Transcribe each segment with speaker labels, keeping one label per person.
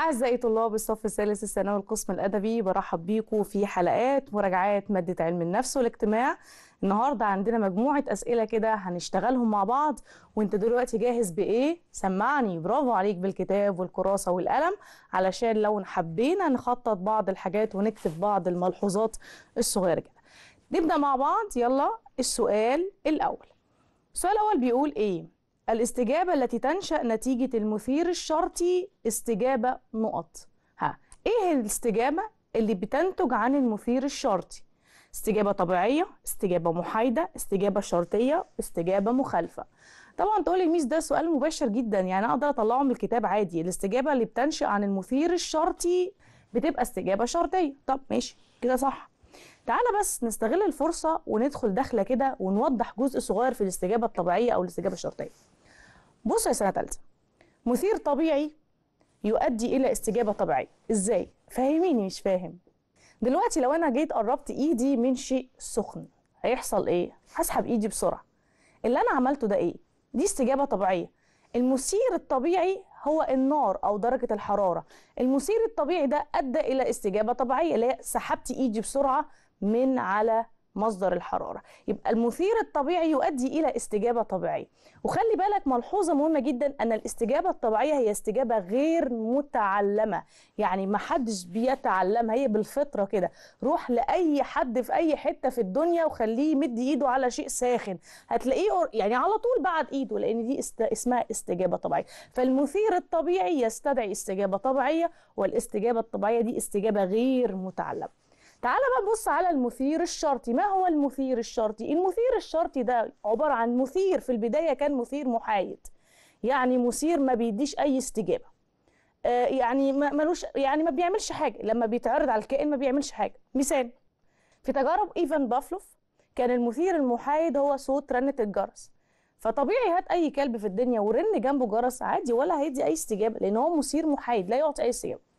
Speaker 1: أعزائي طلاب الصف الثالث الثانوي القسم الأدبي برحب بيكم في حلقات مراجعات مادة علم النفس والاجتماع النهارده عندنا مجموعة أسئلة كده هنشتغلهم مع بعض وأنت دلوقتي جاهز بإيه؟ سمعني برافو عليك بالكتاب والكراسة والقلم علشان لو حبينا نخطط بعض الحاجات ونكتب بعض الملحوظات الصغيرة كده. نبدأ مع بعض يلا السؤال الأول. السؤال الأول بيقول إيه؟ الاستجابة التي تنشأ نتيجة المثير الشرطي استجابة نقط ها ايه الاستجابة اللي بتنتج عن المثير الشرطي استجابة طبيعية استجابة محايدة استجابة شرطية استجابة مخالفة طبعا تقولي ميس ده سؤال مباشر جدا يعني اقدر اطلعه من الكتاب عادي الاستجابة اللي بتنشأ عن المثير الشرطي بتبقى استجابة شرطية طب ماشي كده صح تعالى بس نستغل الفرصة وندخل دخلة كده ونوضح جزء صغير في الاستجابة الطبيعية أو الاستجابة الشرطية بص يا سنه ثالثه مثير طبيعي يؤدي الى استجابه طبيعيه ازاي فاهميني مش فاهم دلوقتي لو انا جيت قربت ايدي من شيء سخن هيحصل ايه هسحب ايدي بسرعه اللي انا عملته ده ايه دي استجابه طبيعيه المثير الطبيعي هو النار او درجه الحراره المثير الطبيعي ده ادى الى استجابه طبيعيه اللي هي سحبت ايدي بسرعه من على مصدر الحرارة يبقى المثير الطبيعي يؤدي إلى استجابة طبيعية وخلي بالك ملحوظة مهمة جدا أن الاستجابة الطبيعية هي استجابة غير متعلمة يعني ما حدش بيتعلمها هي بالفطرة كده روح لأي حد في أي حتة في الدنيا وخليه يمد إيده على شيء ساخن هتلاقيه يعني على طول بعد إيده لأن دي اسمها استجابة طبيعية فالمثير الطبيعي يستدعي استجابة طبيعية والاستجابة الطبيعية دي استجابة غير متعلمة تعال بقى نبص على المثير الشرطي ما هو المثير الشرطي المثير الشرطي ده عباره عن مثير في البدايه كان مثير محايد يعني مثير ما بيديش اي استجابه آه يعني ما ملوش يعني ما بيعملش حاجه لما بيتعرض على الكائن ما بيعملش حاجه مثال في تجارب ايفان بافلوف كان المثير المحايد هو صوت رنه الجرس فطبيعي هات اي كلب في الدنيا ورن جنبه جرس عادي ولا هيدي اي استجابه لان هو مثير محايد لا يعطي اي استجابه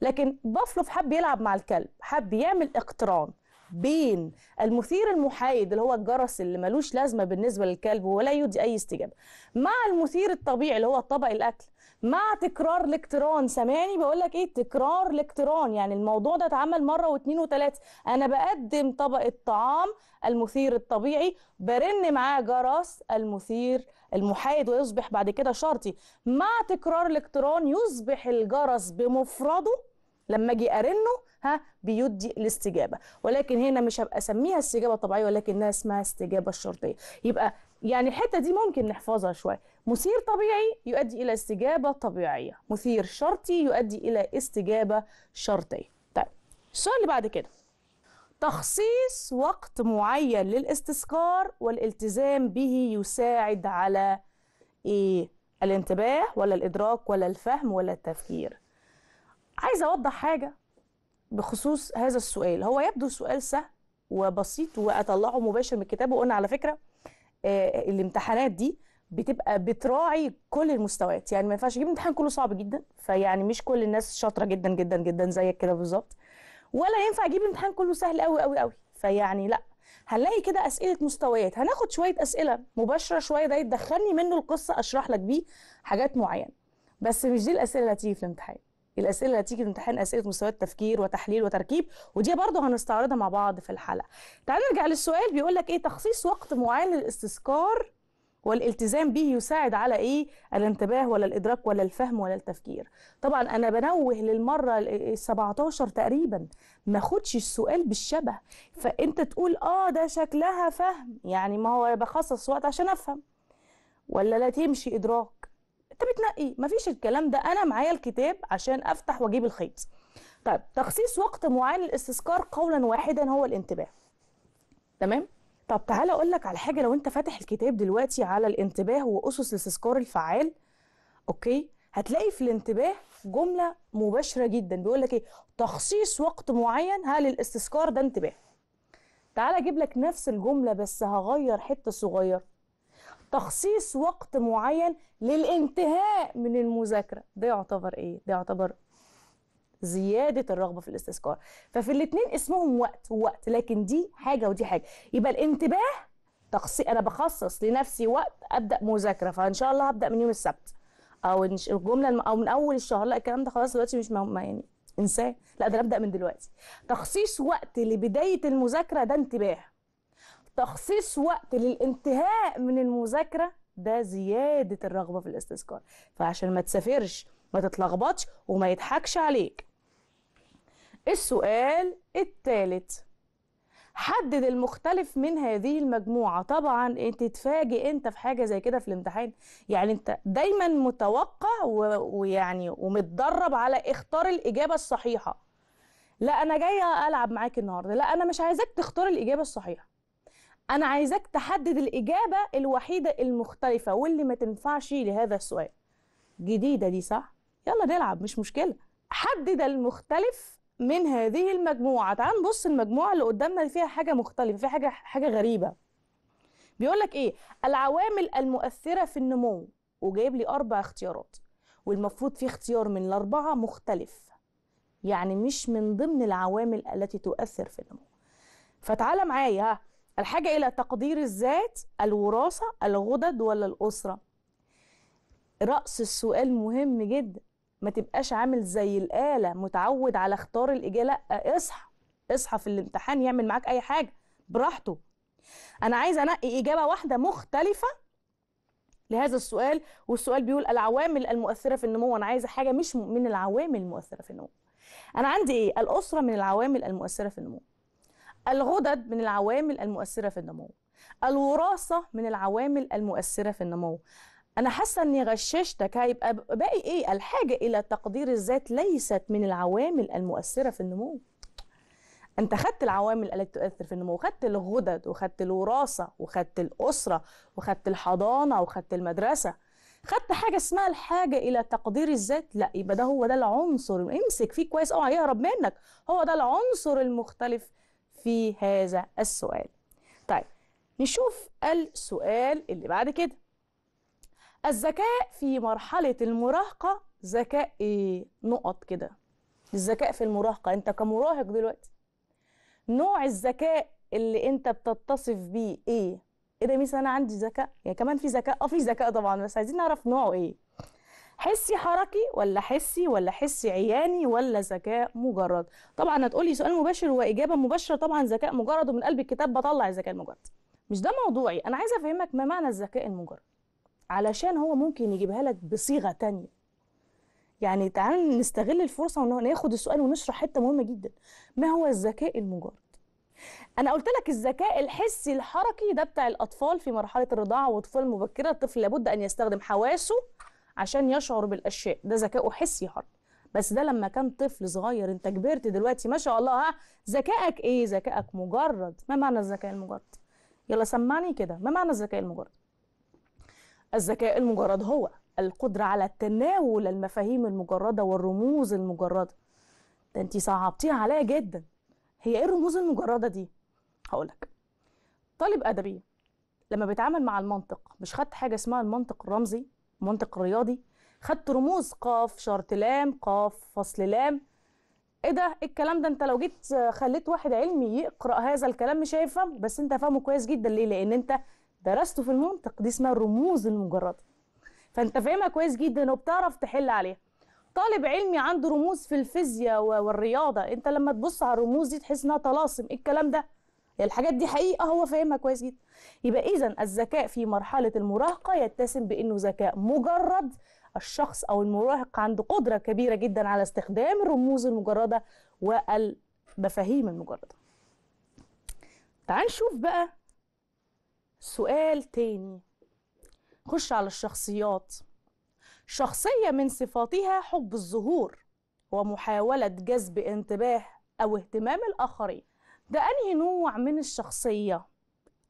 Speaker 1: لكن بافلوف حب يلعب مع الكلب حب يعمل اقتران بين المثير المحايد اللي هو الجرس اللي ملوش لازمه بالنسبه للكلب ولا يدي اي استجابه مع المثير الطبيعي اللي هو طبق الاكل مع تكرار الاقتران سامعني بقول لك ايه تكرار الاقتران يعني الموضوع ده اتعمل مره واثنين وثلاثه انا بقدم طبق الطعام المثير الطبيعي برن معاه جرس المثير المحايد ويصبح بعد كده شرطي مع تكرار الاقتران يصبح الجرس بمفرده لما اجي ارنه ها بيدي الاستجابه ولكن هنا مش هبقى اسميها استجابه طبيعيه ولكنها اسمها استجابه الشرطيه يبقى يعني الحته دي ممكن نحفظها شويه مثير طبيعي يؤدي الى استجابه طبيعيه مثير شرطي يؤدي الى استجابه شرطيه طيب السؤال اللي بعد كده تخصيص وقت معين للاستذكار والالتزام به يساعد على ايه الانتباه ولا الادراك ولا الفهم ولا التفكير عايزه اوضح حاجه بخصوص هذا السؤال هو يبدو سؤال سهل وبسيط واطلعه مباشر من الكتاب وقلنا على فكره آه الامتحانات دي بتبقى بتراعي كل المستويات يعني ما ينفعش اجيب امتحان كله صعب جدا فيعني مش كل الناس شاطره جدا جدا جدا زيك كده بالظبط ولا ينفع اجيب امتحان كله سهل قوي قوي قوي فيعني لا هنلاقي كده اسئله مستويات هناخد شويه اسئله مباشره شويه ده يدخلني منه القصه اشرح لك بيه حاجات معينه بس مش دي الاسئله اللي هتيجي في الامتحان الاسئله اللي هتيجي امتحان اسئله مستويات تفكير وتحليل وتركيب ودي برضه هنستعرضها مع بعض في الحلقه تعال نرجع للسؤال بيقول لك ايه تخصيص وقت معين للاستذكار والالتزام به يساعد على ايه الانتباه ولا الادراك ولا الفهم ولا التفكير طبعا انا بنوه للمره ال 17 تقريبا ما خدش السؤال بالشبه فانت تقول اه ده شكلها فهم يعني ما هو بخصص وقت عشان افهم ولا لا تمشي ادراك انت بتنقي مفيش الكلام ده انا معايا الكتاب عشان افتح واجيب الخيط طيب تخصيص وقت معين للاستذكار قولا واحدا هو الانتباه تمام طب تعالى اقول لك على حاجه لو انت فاتح الكتاب دلوقتي على الانتباه واسس الاستذكار الفعال اوكي هتلاقي في الانتباه جمله مباشره جدا بيقول لك ايه تخصيص وقت معين هل الاستذكار ده انتباه تعالى اجيب لك نفس الجمله بس هغير حته صغيره تخصيص وقت معين للانتهاء من المذاكره ده يعتبر ايه ده يعتبر زياده الرغبه في الاستذكار ففي الاثنين اسمهم وقت ووقت لكن دي حاجه ودي حاجه يبقى الانتباه تخصي انا بخصص لنفسي وقت ابدا مذاكره فان شاء الله هبدا من يوم السبت او الجمله او من اول الشهر لا الكلام ده خلاص دلوقتي مش مهم يعني انساه لا ده انا ابدا من دلوقتي تخصيص وقت لبدايه المذاكره ده انتباه تخصيص وقت للانتهاء من المذاكره ده زياده الرغبه في الاستذكار فعشان ما تسافرش ما تتلخبطش وما يضحكش عليك السؤال الثالث حدد المختلف من هذه المجموعة طبعا انت تتفاجئ انت في حاجة زي كده في الامتحان يعني انت دايما متوقع ويعني ومتدرب على اختار الإجابة الصحيحة لا أنا جاية ألعب معاك النهاردة لا أنا مش عايزاك تختار الإجابة الصحيحة انا عايزاك تحدد الاجابه الوحيده المختلفه واللي ما تنفعش لهذا السؤال جديده دي صح يلا نلعب مش مشكله حدد المختلف من هذه المجموعه تعال نبص المجموعه اللي قدامنا اللي فيها حاجه مختلفه فيها حاجه حاجه غريبه بيقول لك ايه العوامل المؤثره في النمو وجايب لي اربع اختيارات والمفروض في اختيار من الاربعه مختلف يعني مش من ضمن العوامل التي تؤثر في النمو فتعالى معايا ها الحاجة إلى تقدير الذات الوراثة الغدد ولا الأسرة رأس السؤال مهم جدا ما تبقاش عامل زي الآلة متعود على اختار الإجابة لأ اصحى اصحى في الامتحان يعمل معاك أي حاجة براحته أنا عايز أنقي إجابة واحدة مختلفة لهذا السؤال والسؤال بيقول العوامل المؤثرة في النمو أنا عايزة حاجة مش من العوامل المؤثرة في النمو أنا عندي إيه؟ الأسرة من العوامل المؤثرة في النمو الغدد من العوامل المؤثرة في النمو الوراثة من العوامل المؤثرة في النمو أنا حاسة إني غششتك هيبقى باقي إيه؟ الحاجة إلى تقدير الذات ليست من العوامل المؤثرة في النمو انت خدت العوامل التي تؤثر في النمو خدت الغدد وخدت الوراثه وخدت الاسره وخدت الحضانه وخدت المدرسه خدت حاجه اسمها الحاجه الى تقدير الذات لا يبقى ده هو ده العنصر امسك فيه كويس اوعى يهرب منك هو ده العنصر المختلف في هذا السؤال طيب نشوف السؤال اللي بعد كده الذكاء في مرحلة المراهقة ذكاء ايه نقط كده الذكاء في المراهقة انت كمراهق دلوقتي نوع الذكاء اللي انت بتتصف بيه ايه ايه ده مثلا انا عندي ذكاء يعني كمان في ذكاء اه في ذكاء طبعا بس عايزين نعرف نوعه ايه حسي حركي ولا حسي ولا حسي عياني ولا ذكاء مجرد طبعا هتقولي سؤال مباشر واجابه مباشره طبعا ذكاء مجرد ومن قلب الكتاب بطلع الذكاء المجرد مش ده موضوعي انا عايزه افهمك ما معنى الذكاء المجرد علشان هو ممكن يجيبها لك بصيغه تانية يعني تعال نستغل الفرصه وناخد السؤال ونشرح حته مهمه جدا ما هو الذكاء المجرد انا قلت لك الذكاء الحسي الحركي ده بتاع الاطفال في مرحله الرضاعه والطفوله المبكره الطفل لابد ان يستخدم حواسه عشان يشعر بالاشياء ده ذكاء حسي حر بس ده لما كان طفل صغير انت كبرت دلوقتي ما شاء الله ها ذكائك ايه ذكائك مجرد ما معنى الذكاء المجرد يلا سمعني كده ما معنى الذكاء المجرد الذكاء المجرد هو القدرة على تناول المفاهيم المجردة والرموز المجردة ده انت صعبتيها عليا جدا هي ايه الرموز المجردة دي هقولك طالب أدبي لما بيتعامل مع المنطق مش خدت حاجة اسمها المنطق الرمزي منطق رياضي خدت رموز قاف شرط لام قاف فصل لام ايه ده إيه الكلام ده انت لو جيت آه، خليت واحد علمي يقرا هذا الكلام مش هيفهم بس انت فاهمه كويس جدا ليه لان انت درسته في المنطق دي اسمها الرموز المجرده فانت فاهمها كويس جدا وبتعرف تحل عليها طالب علمي عنده رموز في الفيزياء والرياضه انت لما تبص على الرموز دي تحس انها طلاسم ايه الكلام ده هي يعني الحاجات دي حقيقه هو فاهمها كويس جدا يبقى اذا الذكاء في مرحله المراهقه يتسم بانه ذكاء مجرد الشخص او المراهق عنده قدره كبيره جدا على استخدام الرموز المجرده والمفاهيم المجرده تعال نشوف بقى سؤال تاني خش على الشخصيات شخصية من صفاتها حب الظهور ومحاولة جذب انتباه أو اهتمام الآخرين ده أنهي نوع من الشخصية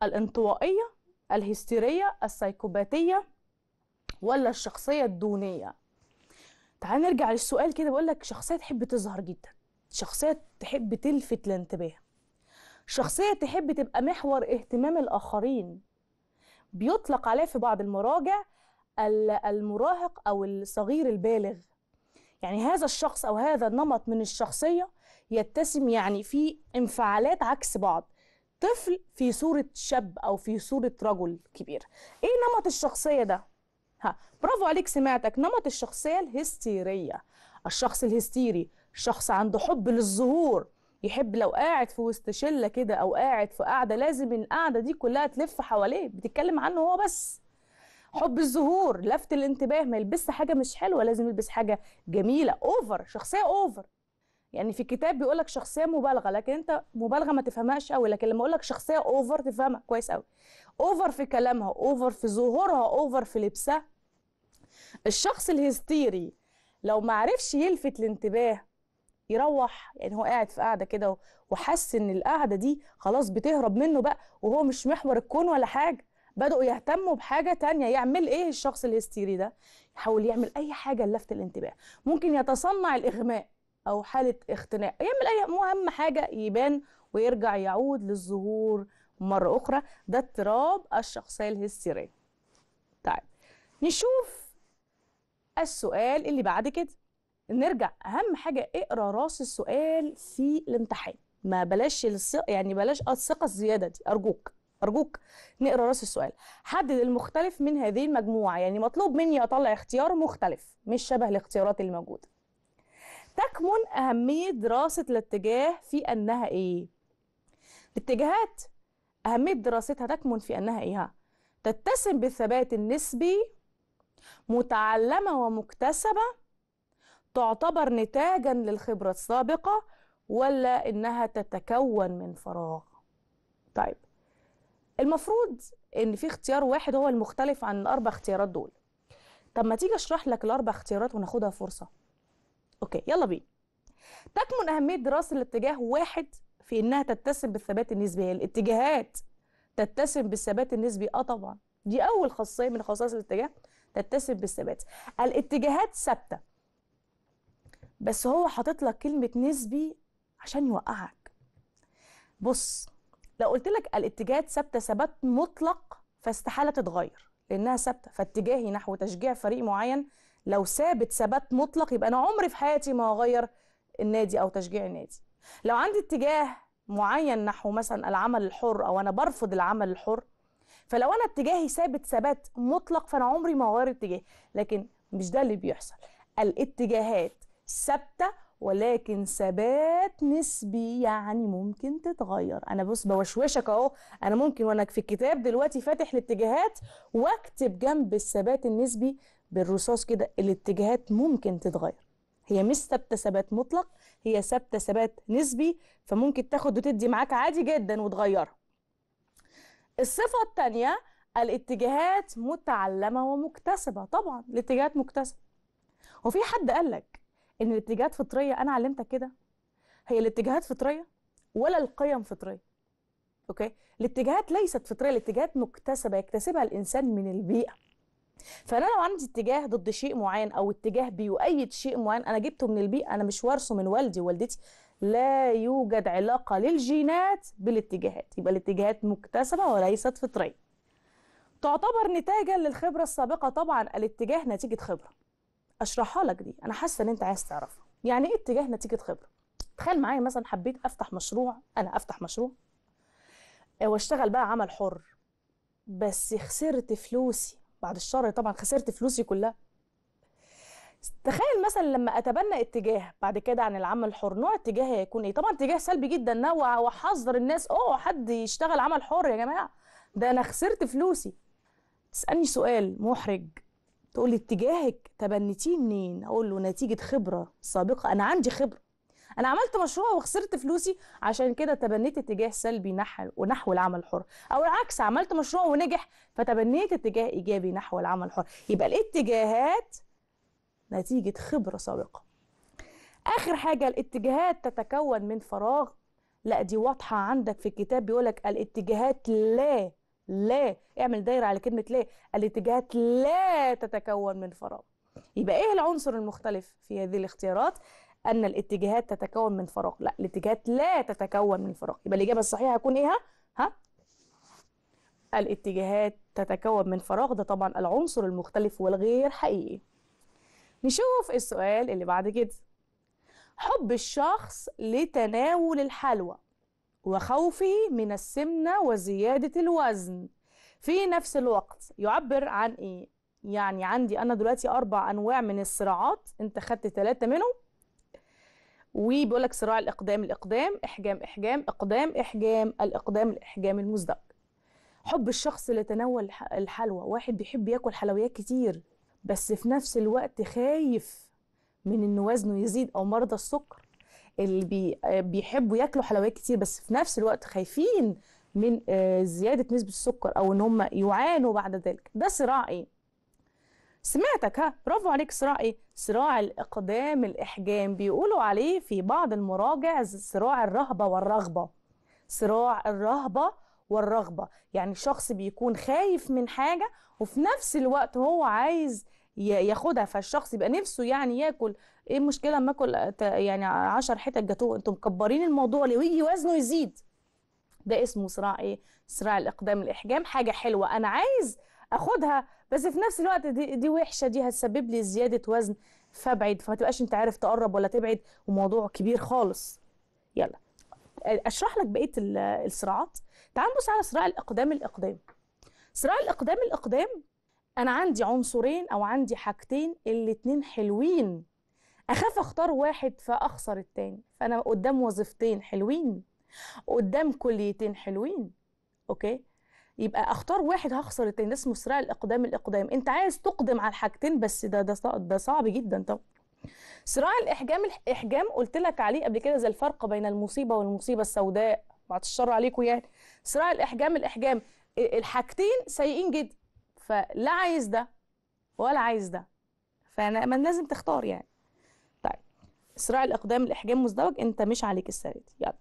Speaker 1: الانطوائية الهستيرية السايكوباتية ولا الشخصية الدونية تعال نرجع للسؤال كده بقول لك شخصية تحب تظهر جدا شخصية تحب تلفت الانتباه شخصية تحب تبقى محور اهتمام الآخرين بيطلق عليه في بعض المراجع المراهق أو الصغير البالغ يعني هذا الشخص أو هذا النمط من الشخصية يتسم يعني في انفعالات عكس بعض طفل في صورة شاب أو في صورة رجل كبير إيه نمط الشخصية ده؟ ها برافو عليك سمعتك نمط الشخصية الهستيرية الشخص الهستيري شخص عنده حب للظهور يحب لو قاعد في وسط شله كده او قاعد في قاعده لازم القعده دي كلها تلف حواليه بتتكلم عنه هو بس حب الظهور لفت الانتباه ما يلبسش حاجه مش حلوه لازم يلبس حاجه جميله اوفر شخصيه اوفر يعني في الكتاب بيقول لك شخصيه مبالغه لكن انت مبالغه ما تفهمهاش قوي لكن لما اقول لك شخصيه اوفر تفهمها كويس قوي اوفر في كلامها اوفر في ظهورها اوفر في لبسها الشخص الهستيري لو ما عرفش يلفت الانتباه يروح يعني هو قاعد في قاعده كده وحس ان القعده دي خلاص بتهرب منه بقى وهو مش محور الكون ولا حاجه بدأوا يهتموا بحاجة تانية يعمل إيه الشخص الهستيري ده؟ يحاول يعمل أي حاجة لفت الانتباه ممكن يتصنع الإغماء او حاله اختناق يعمل اي اهم حاجه يبان ويرجع يعود للظهور مره اخرى ده اضطراب الشخصيه الهستيريه طيب نشوف السؤال اللي بعد كده نرجع اهم حاجه اقرا راس السؤال في الامتحان ما بلاش الثقه يعني بلاش الثقه الزياده دي ارجوك ارجوك نقرا راس السؤال حدد المختلف من هذه المجموعه يعني مطلوب مني اطلع اختيار مختلف مش شبه الاختيارات اللي موجوده تكمن أهمية دراسة الاتجاه في أنها إيه؟ الاتجاهات أهمية دراستها تكمن في أنها إيه؟ تتسم بالثبات النسبي متعلمة ومكتسبة تعتبر نتاجا للخبرة السابقة ولا إنها تتكون من فراغ طيب المفروض إن في اختيار واحد هو المختلف عن الأربع اختيارات دول طب ما تيجي أشرح لك الأربع اختيارات وناخدها فرصة اوكي يلا بينا تكمن اهميه دراسه الاتجاه واحد في انها تتسم بالثبات النسبي الاتجاهات تتسم بالثبات النسبي اه طبعا دي اول خاصيه من خصائص الاتجاه تتسم بالثبات الاتجاهات ثابته بس هو حاطط لك كلمه نسبي عشان يوقعك بص لو قلت لك الاتجاهات ثابته ثبات مطلق فاستحاله تتغير لانها ثابته فاتجاهي نحو تشجيع فريق معين لو ثابت ثبات مطلق يبقى انا عمري في حياتي ما هغير النادي او تشجيع النادي لو عندي اتجاه معين نحو مثلا العمل الحر او انا برفض العمل الحر فلو انا اتجاهي ثابت ثبات مطلق فانا عمري ما هغير اتجاهي لكن مش ده اللي بيحصل الاتجاهات ثابته ولكن ثبات نسبي يعني ممكن تتغير انا بص بوشوشك اهو انا ممكن وانا في الكتاب دلوقتي فاتح الاتجاهات واكتب جنب الثبات النسبي بالرصاص كده الاتجاهات ممكن تتغير هي مش ثابته ثبات مطلق هي ثابته ثبات نسبي فممكن تاخد وتدي معاك عادي جدا وتغيرها الصفه الثانيه الاتجاهات متعلمه ومكتسبه طبعا الاتجاهات مكتسبه وفي حد قال لك ان الاتجاهات فطريه انا علمتك كده هي الاتجاهات فطريه ولا القيم فطريه اوكي الاتجاهات ليست فطريه الاتجاهات مكتسبه يكتسبها الانسان من البيئه فانا لو عندي اتجاه ضد شيء معين او اتجاه بيؤيد شيء معين انا جبته من البيئه انا مش وارثه من والدي ووالدتي لا يوجد علاقه للجينات بالاتجاهات يبقى الاتجاهات مكتسبه وليست فطريه تعتبر نتاجا للخبره السابقه طبعا الاتجاه نتيجه خبره اشرحها لك دي انا حاسه ان انت عايز تعرفها يعني ايه اتجاه نتيجه خبره تخيل معايا مثلا حبيت افتح مشروع انا افتح مشروع آه، واشتغل بقى عمل حر بس خسرت فلوسي بعد الشر طبعا خسرت فلوسي كلها تخيل مثلا لما اتبنى اتجاه بعد كده عن العمل الحر نوع اتجاه هيكون ايه طبعا اتجاه سلبي جدا وحذر الناس اوه حد يشتغل عمل حر يا جماعه ده انا خسرت فلوسي تسالني سؤال محرج تقول لي اتجاهك تبنيتيه منين اقول له نتيجه خبره سابقه انا عندي خبره انا عملت مشروع وخسرت فلوسي عشان كده تبنيت اتجاه سلبي نحو ونحو العمل الحر او العكس عملت مشروع ونجح فتبنيت اتجاه ايجابي نحو العمل الحر يبقى الاتجاهات نتيجه خبره سابقه اخر حاجه الاتجاهات تتكون من فراغ لا دي واضحه عندك في الكتاب بيقولك الاتجاهات لا لا اعمل دايره على كلمه لا الاتجاهات لا تتكون من فراغ يبقى ايه العنصر المختلف في هذه الاختيارات ان الاتجاهات تتكون من فراغ لا الاتجاهات لا تتكون من فراغ يبقى الاجابه الصحيحه هتكون ايه ها الاتجاهات تتكون من فراغ ده طبعا العنصر المختلف والغير حقيقي نشوف السؤال اللي بعد كده حب الشخص لتناول الحلوى وخوفه من السمنة وزيادة الوزن في نفس الوقت يعبر عن إيه؟ يعني عندي أنا دلوقتي أربع أنواع من الصراعات أنت خدت ثلاثة منهم وبيقول لك صراع الاقدام الاقدام احجام احجام اقدام احجام الاقدام الاحجام المزدوج حب الشخص لتناول الحلوى واحد بيحب ياكل حلويات كتير بس في نفس الوقت خايف من ان وزنه يزيد او مرضى السكر اللي بي بيحبوا ياكلوا حلويات كتير بس في نفس الوقت خايفين من آه، زياده نسبه السكر او ان هم يعانوا بعد ذلك ده صراع ايه سمعتك ها برافو عليك صراع ايه صراع الاقدام الاحجام بيقولوا عليه في بعض المراجع صراع الرهبه والرغبه صراع الرهبه والرغبه يعني شخص بيكون خايف من حاجه وفي نفس الوقت هو عايز ياخدها فالشخص يبقى نفسه يعني ياكل ايه المشكله اما اكل يعني 10 حتت جاتوه انتم مكبرين الموضوع ليه ويجي وزنه يزيد ده اسمه صراع ايه صراع الاقدام الاحجام حاجه حلوه انا عايز اخدها بس في نفس الوقت دي, دي وحشه دي هتسبب لي زياده وزن فابعد فما تبقاش انت عارف تقرب ولا تبعد وموضوع كبير خالص يلا اشرح لك بقيه الصراعات تعال نبص على صراع الاقدام الاقدام صراع الاقدام الاقدام انا عندي عنصرين او عندي حاجتين الاتنين حلوين اخاف اختار واحد فاخسر التاني فانا قدام وظيفتين حلوين قدام كليتين حلوين اوكي يبقى اختار واحد هخسر التاني ده اسمه صراع الاقدام الاقدام انت عايز تقدم على الحاجتين بس ده ده ده صعب جدا طبعا صراع الاحجام الاحجام قلت لك عليه قبل كده زي الفرق بين المصيبه والمصيبه السوداء بعد الشر عليكم يعني صراع الاحجام الاحجام الحاجتين سيئين جدا فلا عايز ده ولا عايز ده فانا ما لازم تختار يعني طيب صراع الاقدام الاحجام مزدوج انت مش عليك السرد دي يلا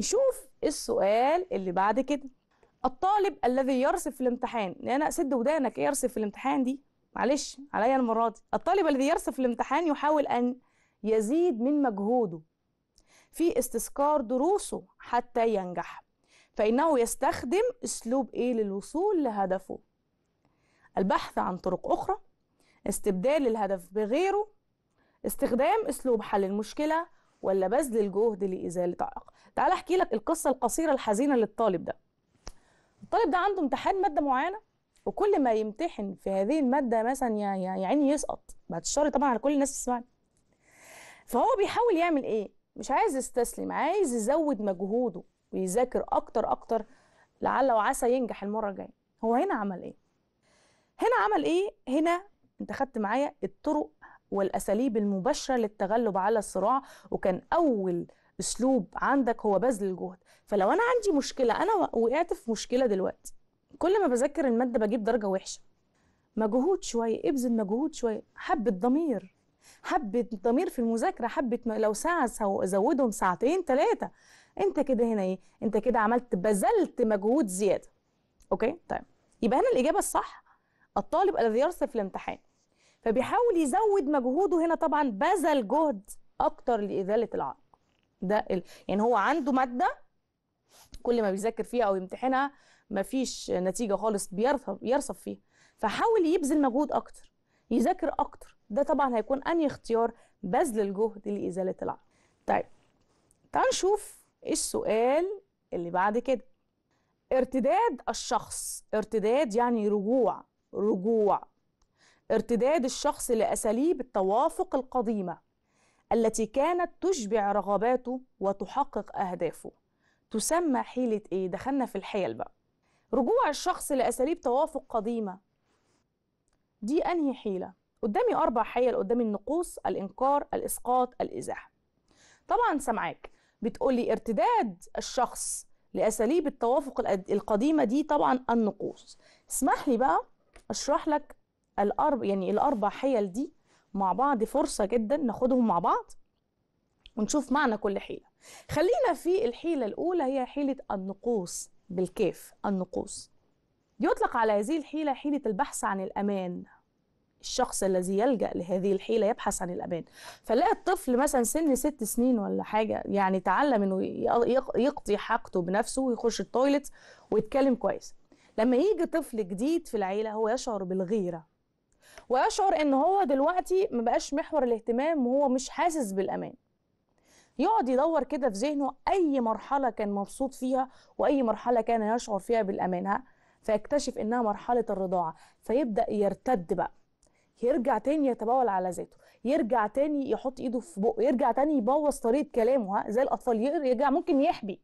Speaker 1: نشوف السؤال اللي بعد كده الطالب الذي يرصف في الامتحان لان يعني انا اسد ودانك ايه يرصف في الامتحان دي معلش عليا المره دي الطالب الذي يرصف في الامتحان يحاول ان يزيد من مجهوده في استذكار دروسه حتى ينجح فانه يستخدم اسلوب ايه للوصول لهدفه البحث عن طرق اخرى استبدال الهدف بغيره استخدام اسلوب حل المشكله ولا بذل الجهد لازاله عائق تعال احكي لك القصه القصيره الحزينه للطالب ده الطالب ده عنده امتحان ماده معينه وكل ما يمتحن في هذه الماده مثلا يا يعني عيني يسقط بعد الشر طبعا على كل الناس تسمعني فهو بيحاول يعمل ايه مش عايز يستسلم عايز يزود مجهوده ويذاكر اكتر اكتر لعل وعسى ينجح المره الجايه هو هنا عمل ايه هنا عمل ايه هنا انت خدت معايا الطرق والاساليب المباشره للتغلب على الصراع وكان اول اسلوب عندك هو بذل الجهد فلو انا عندي مشكله انا وقعت في مشكله دلوقتي كل ما بذاكر الماده بجيب درجه وحشه مجهود شويه ابذل مجهود شويه حبه ضمير حبه ضمير في المذاكره حبه لو ساعه زودهم ساعتين ثلاثه انت كده هنا ايه انت كده عملت بذلت مجهود زياده اوكي طيب يبقى هنا الاجابه الصح الطالب الذي يرسل في الامتحان فبيحاول يزود مجهوده هنا طبعا بذل جهد اكتر لازاله العائق ده ال... يعني هو عنده ماده كل ما بيذاكر فيها او يمتحنها مفيش نتيجه خالص بيرصف يرصف فيها فحاول يبذل مجهود اكتر يذاكر اكتر ده طبعا هيكون انهي اختيار بذل الجهد لازاله العقل طيب تعال نشوف ايه السؤال اللي بعد كده ارتداد الشخص ارتداد يعني رجوع رجوع ارتداد الشخص لاساليب التوافق القديمه التي كانت تشبع رغباته وتحقق أهدافه تسمى حيلة إيه؟ دخلنا في الحيل بقى رجوع الشخص لأساليب توافق قديمة دي أنهي حيلة؟ قدامي أربع حيل قدامي النقوص الإنكار الإسقاط الإزاحة طبعا سامعاك بتقولي ارتداد الشخص لأساليب التوافق القديمة دي طبعا النقوص اسمح لي بقى أشرح لك الأرب يعني الأربع حيل دي مع بعض فرصة جدا ناخدهم مع بعض ونشوف معنى كل حيلة خلينا في الحيلة الأولى هي حيلة النقوص بالكيف النقوص يطلق على هذه الحيلة حيلة البحث عن الأمان الشخص الذي يلجأ لهذه الحيلة يبحث عن الأمان فلاقي الطفل مثلا سن ست سنين ولا حاجة يعني تعلم أنه يقضي حاجته بنفسه ويخش التويلت ويتكلم كويس لما يجي طفل جديد في العيلة هو يشعر بالغيرة ويشعر ان هو دلوقتي ما بقاش محور الاهتمام وهو مش حاسس بالامان يقعد يدور كده في ذهنه اي مرحله كان مبسوط فيها واي مرحله كان يشعر فيها بالامان فيكتشف انها مرحله الرضاعه فيبدا يرتد بقى يرجع تاني يتبول على ذاته يرجع تاني يحط ايده في بقه يرجع تاني يبوظ طريقه كلامه زي الاطفال يرجع ممكن يحبي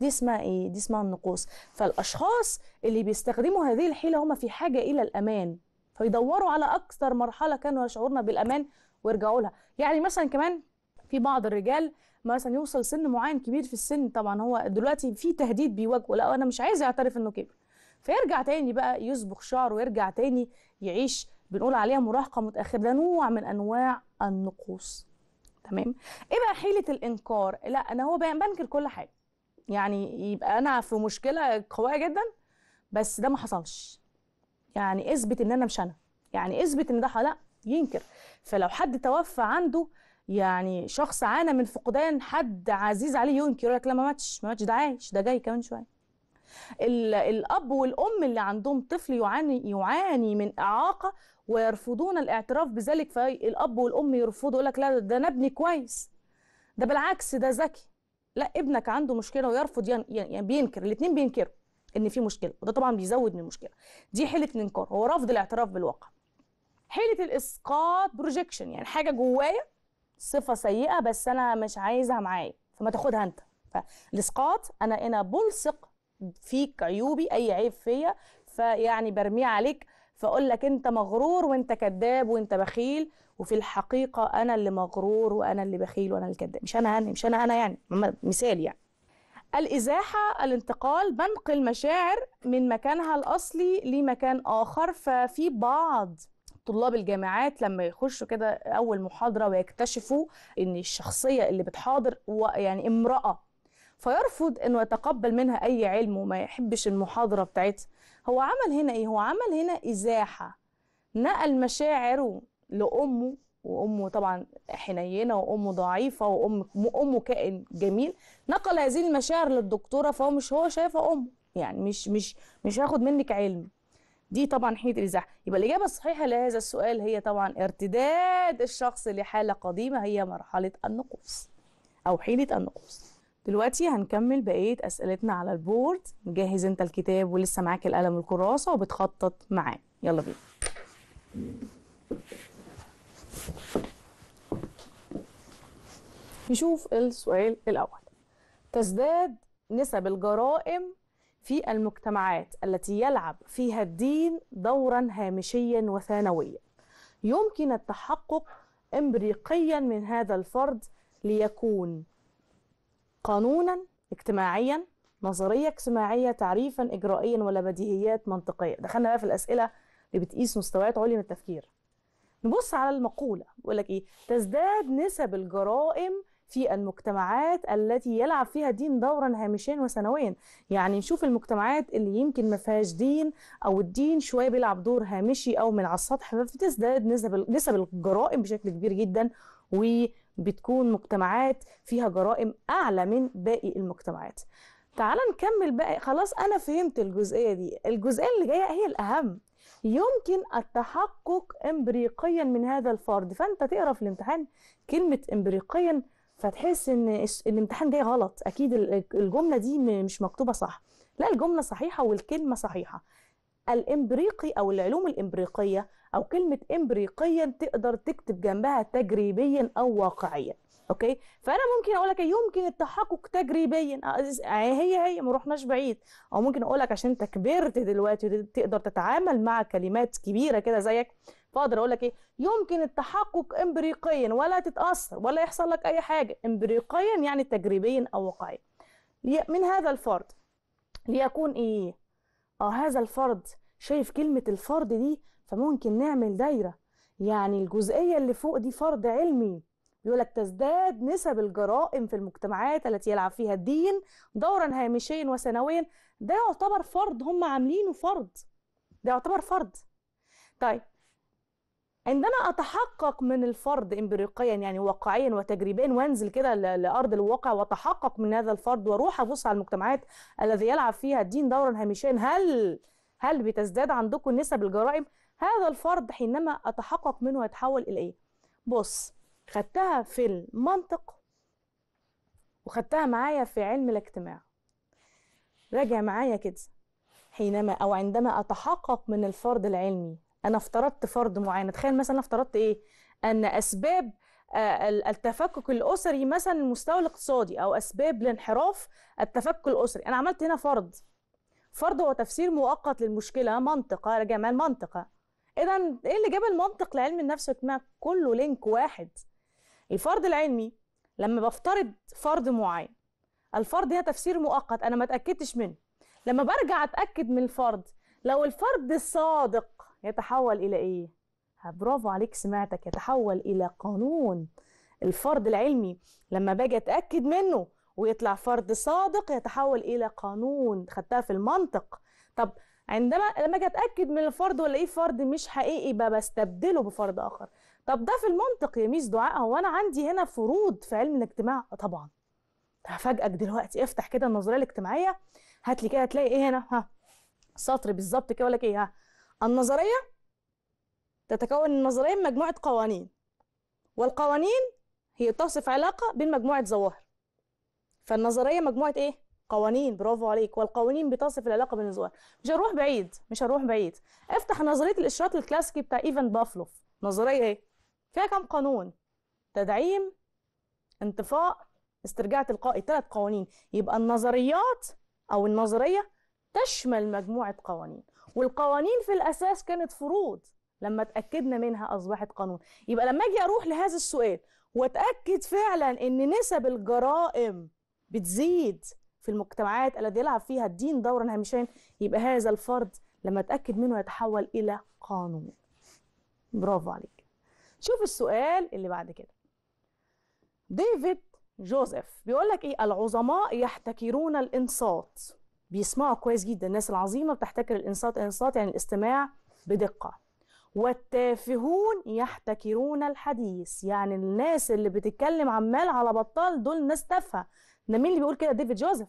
Speaker 1: دي اسمها ايه دي اسمها النقوص فالاشخاص اللي بيستخدموا هذه الحيله هم في حاجه الى الامان فيدوروا على اكثر مرحله كانوا يشعرون بالامان ويرجعوا لها يعني مثلا كمان في بعض الرجال مثلا يوصل سن معين كبير في السن طبعا هو دلوقتي في تهديد بيواجهه لا انا مش عايز اعترف انه كبر فيرجع تاني بقى يصبغ شعره ويرجع تاني يعيش بنقول عليها مراهقه متاخره ده نوع من انواع النقوص تمام ايه بقى حيله الانكار لا انا هو بنكر كل حاجه يعني يبقى انا في مشكله قويه جدا بس ده ما حصلش يعني اثبت ان انا مش انا يعني اثبت ان ده لا ينكر فلو حد توفى عنده يعني شخص عانى من فقدان حد عزيز عليه ينكر يقول لك لا ما ماتش ما ماتش ده عايش ده جاي كمان شويه الاب والام اللي عندهم طفل يعاني يعاني من اعاقه ويرفضون الاعتراف بذلك فالاب والام يرفضوا يقول لك لا ده انا ابني كويس ده بالعكس ده ذكي لا ابنك عنده مشكله ويرفض يعني, يعني بينكر الاثنين بينكروا ان في مشكله وده طبعا بيزود من المشكله دي حيله الانكار هو رفض الاعتراف بالواقع حيله الاسقاط بروجيكشن يعني حاجه جوايا صفه سيئه بس انا مش عايزها معايا فما تاخدها انت فالاسقاط انا انا بلصق فيك عيوبي اي عيب فيا فيعني برميه عليك فاقول لك انت مغرور وانت كذاب وانت بخيل وفي الحقيقه انا اللي مغرور وانا اللي بخيل وانا اللي كذاب مش انا انا مش انا انا يعني مثال يعني الإزاحة الانتقال بنقل المشاعر من مكانها الأصلي لمكان آخر ففي بعض طلاب الجامعات لما يخشوا كده أول محاضرة ويكتشفوا إن الشخصية اللي بتحاضر يعني امرأة فيرفض انه يتقبل منها اي علم وما يحبش المحاضره بتاعتها هو عمل هنا ايه هو عمل هنا ازاحه نقل مشاعره لامه وامه طبعا حنينه وامه ضعيفه وام امه كائن جميل نقل هذه المشاعر للدكتوره فهو مش هو شايفه امه يعني مش مش مش هاخد منك علم دي طبعا حيط الازاح يبقى الاجابه الصحيحه لهذا السؤال هي طبعا ارتداد الشخص لحاله قديمه هي مرحله النقوص او حيله النقوص دلوقتي هنكمل بقيه اسئلتنا على البورد مجهز انت الكتاب ولسه معاك القلم والكراسه وبتخطط معاه يلا بينا نشوف السؤال الأول تزداد نسب الجرائم في المجتمعات التي يلعب فيها الدين دورا هامشيا وثانويا يمكن التحقق امريقيا من هذا الفرض ليكون قانونا اجتماعيا نظريه اجتماعيه تعريفا اجرائيا ولا بديهيات منطقيه دخلنا بقى في الاسئله اللي بتقيس مستويات عليا من التفكير نبص على المقولة بيقول لك إيه تزداد نسب الجرائم في المجتمعات التي يلعب فيها الدين دورا هامشيا وثانويا يعني نشوف المجتمعات اللي يمكن ما فيهاش دين او الدين شويه بيلعب دور هامشي او من على السطح بتزداد نسب نسب الجرائم بشكل كبير جدا وبتكون مجتمعات فيها جرائم اعلى من باقي المجتمعات تعال نكمل بقى خلاص انا فهمت الجزئيه دي الجزئيه اللي جايه هي الاهم يمكن التحقق امبريقيا من هذا الفرد فانت تقرا في الامتحان كلمه امبريقيا فتحس ان الامتحان جاي غلط اكيد الجمله دي مش مكتوبه صح لا الجمله صحيحه والكلمه صحيحه الامبريقي او العلوم الامبريقيه او كلمه امبريقيا تقدر تكتب جنبها تجريبيا او واقعيا اوكي فانا ممكن اقول لك يمكن التحقق تجريبيا آه، آه، هي هي ما رحناش بعيد او ممكن اقول لك عشان انت كبرت دلوقتي وتقدر تتعامل مع كلمات كبيره كده زيك فاقدر اقول لك ايه يمكن التحقق امبريقيا ولا تتاثر ولا يحصل لك اي حاجه امبريقيا يعني تجريبيا او واقعيا من هذا الفرد ليكون ايه اه هذا الفرد شايف كلمه الفرد دي فممكن نعمل دايره يعني الجزئيه اللي فوق دي فرد علمي بيقول لك تزداد نسب الجرائم في المجتمعات التي يلعب فيها الدين دورا هامشيا وسنويا ده يعتبر فرض هم عاملينه فرض ده يعتبر فرض طيب عندما اتحقق من الفرض امبريقيا يعني واقعيا وتجريبيا وانزل كده لارض الواقع واتحقق من هذا الفرض واروح ابص على المجتمعات الذي يلعب فيها الدين دورا هامشيا هل هل بتزداد عندكم نسب الجرائم هذا الفرض حينما اتحقق منه هيتحول الى ايه بص خدتها في المنطق وخدتها معايا في علم الاجتماع راجع معايا كده حينما او عندما اتحقق من الفرض العلمي انا افترضت فرض معين تخيل مثلا افترضت ايه ان اسباب آه، التفكك الاسري مثلا المستوى الاقتصادي او اسباب الانحراف التفكك الاسري انا عملت هنا فرض فرض هو تفسير مؤقت للمشكله منطقه جمال المنطقه اذا ايه اللي جاب المنطق لعلم النفس والاجتماع كله لينك واحد الفرض العلمي لما بفترض فرض معين الفرض هي تفسير مؤقت انا ما اتاكدتش منه لما برجع اتاكد من الفرض لو الفرض صادق يتحول الى ايه برافو عليك سمعتك يتحول الى قانون الفرض العلمي لما باجي اتاكد منه ويطلع فرض صادق يتحول الى قانون خدتها في المنطق طب عندما لما اجي اتاكد من الفرض ولا ايه فرض مش حقيقي بستبدله بفرض اخر طب ده في المنطق يا ميس دعاء هو انا عندي هنا فروض في علم الاجتماع آه طبعا هفاجئك دلوقتي افتح كده النظريه الاجتماعيه هات لي كده هتلاقي ايه هنا ها سطر بالظبط كده لك ايه ها النظريه تتكون النظريه من مجموعه قوانين والقوانين هي تصف علاقه بين مجموعه ظواهر فالنظريه مجموعه ايه قوانين برافو عليك والقوانين بتصف العلاقه بين الظواهر مش هنروح بعيد مش هنروح بعيد افتح نظريه الاشراط الكلاسيكي بتاع ايفان بافلوف نظريه ايه فيها كم قانون تدعيم انطفاء استرجاع تلقائي ثلاث قوانين يبقى النظريات او النظريه تشمل مجموعه قوانين والقوانين في الاساس كانت فروض لما اتاكدنا منها اصبحت قانون يبقى لما اجي اروح لهذا السؤال واتاكد فعلا ان نسب الجرائم بتزيد في المجتمعات التي يلعب فيها الدين دورا هامشيا يبقى هذا الفرض لما اتاكد منه يتحول الى قانون برافو عليك شوف السؤال اللي بعد كده ديفيد جوزيف بيقول لك ايه العظماء يحتكرون الانصات بيسمعوا كويس جدا الناس العظيمه بتحتكر الانصات الانصات يعني الاستماع بدقه والتافهون يحتكرون الحديث يعني الناس اللي بتتكلم عمال على بطال دول ناس تافهه ده مين اللي بيقول كده ديفيد جوزيف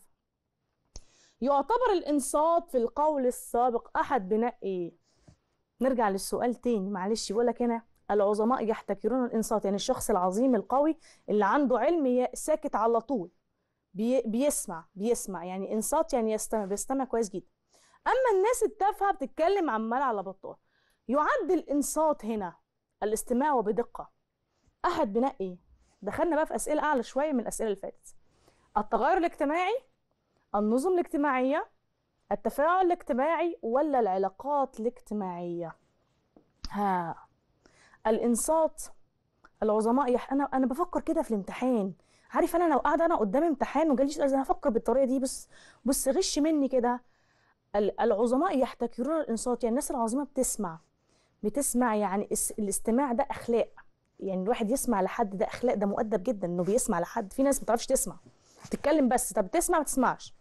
Speaker 1: يعتبر الانصات في القول السابق احد بناء ايه نرجع للسؤال تاني معلش يقول لك هنا العظماء يحتكرون الانصات يعني الشخص العظيم القوي اللي عنده علم ساكت على طول بي بيسمع بيسمع يعني انصات يعني يستمع بيستمع كويس جدا اما الناس التافهه بتتكلم عمال على بطال يعد الانصات هنا الاستماع وبدقه احد بناء ايه دخلنا بقى في اسئله اعلى شويه من الاسئله اللي فاتت التغير الاجتماعي النظم الاجتماعيه التفاعل الاجتماعي ولا العلاقات الاجتماعيه ها الانصات العظماء يح... انا انا بفكر كده في الامتحان عارف انا لو قاعده انا قدام امتحان وجالي سؤال انا هفكر بالطريقه دي بس بص غش مني كده العظماء يحتكرون الانصات يعني الناس العظيمه بتسمع بتسمع يعني الاستماع ده اخلاق يعني الواحد يسمع لحد ده اخلاق ده مؤدب جدا انه بيسمع لحد في ناس ما بتعرفش تسمع تتكلم بس طب تسمع ما تسمعش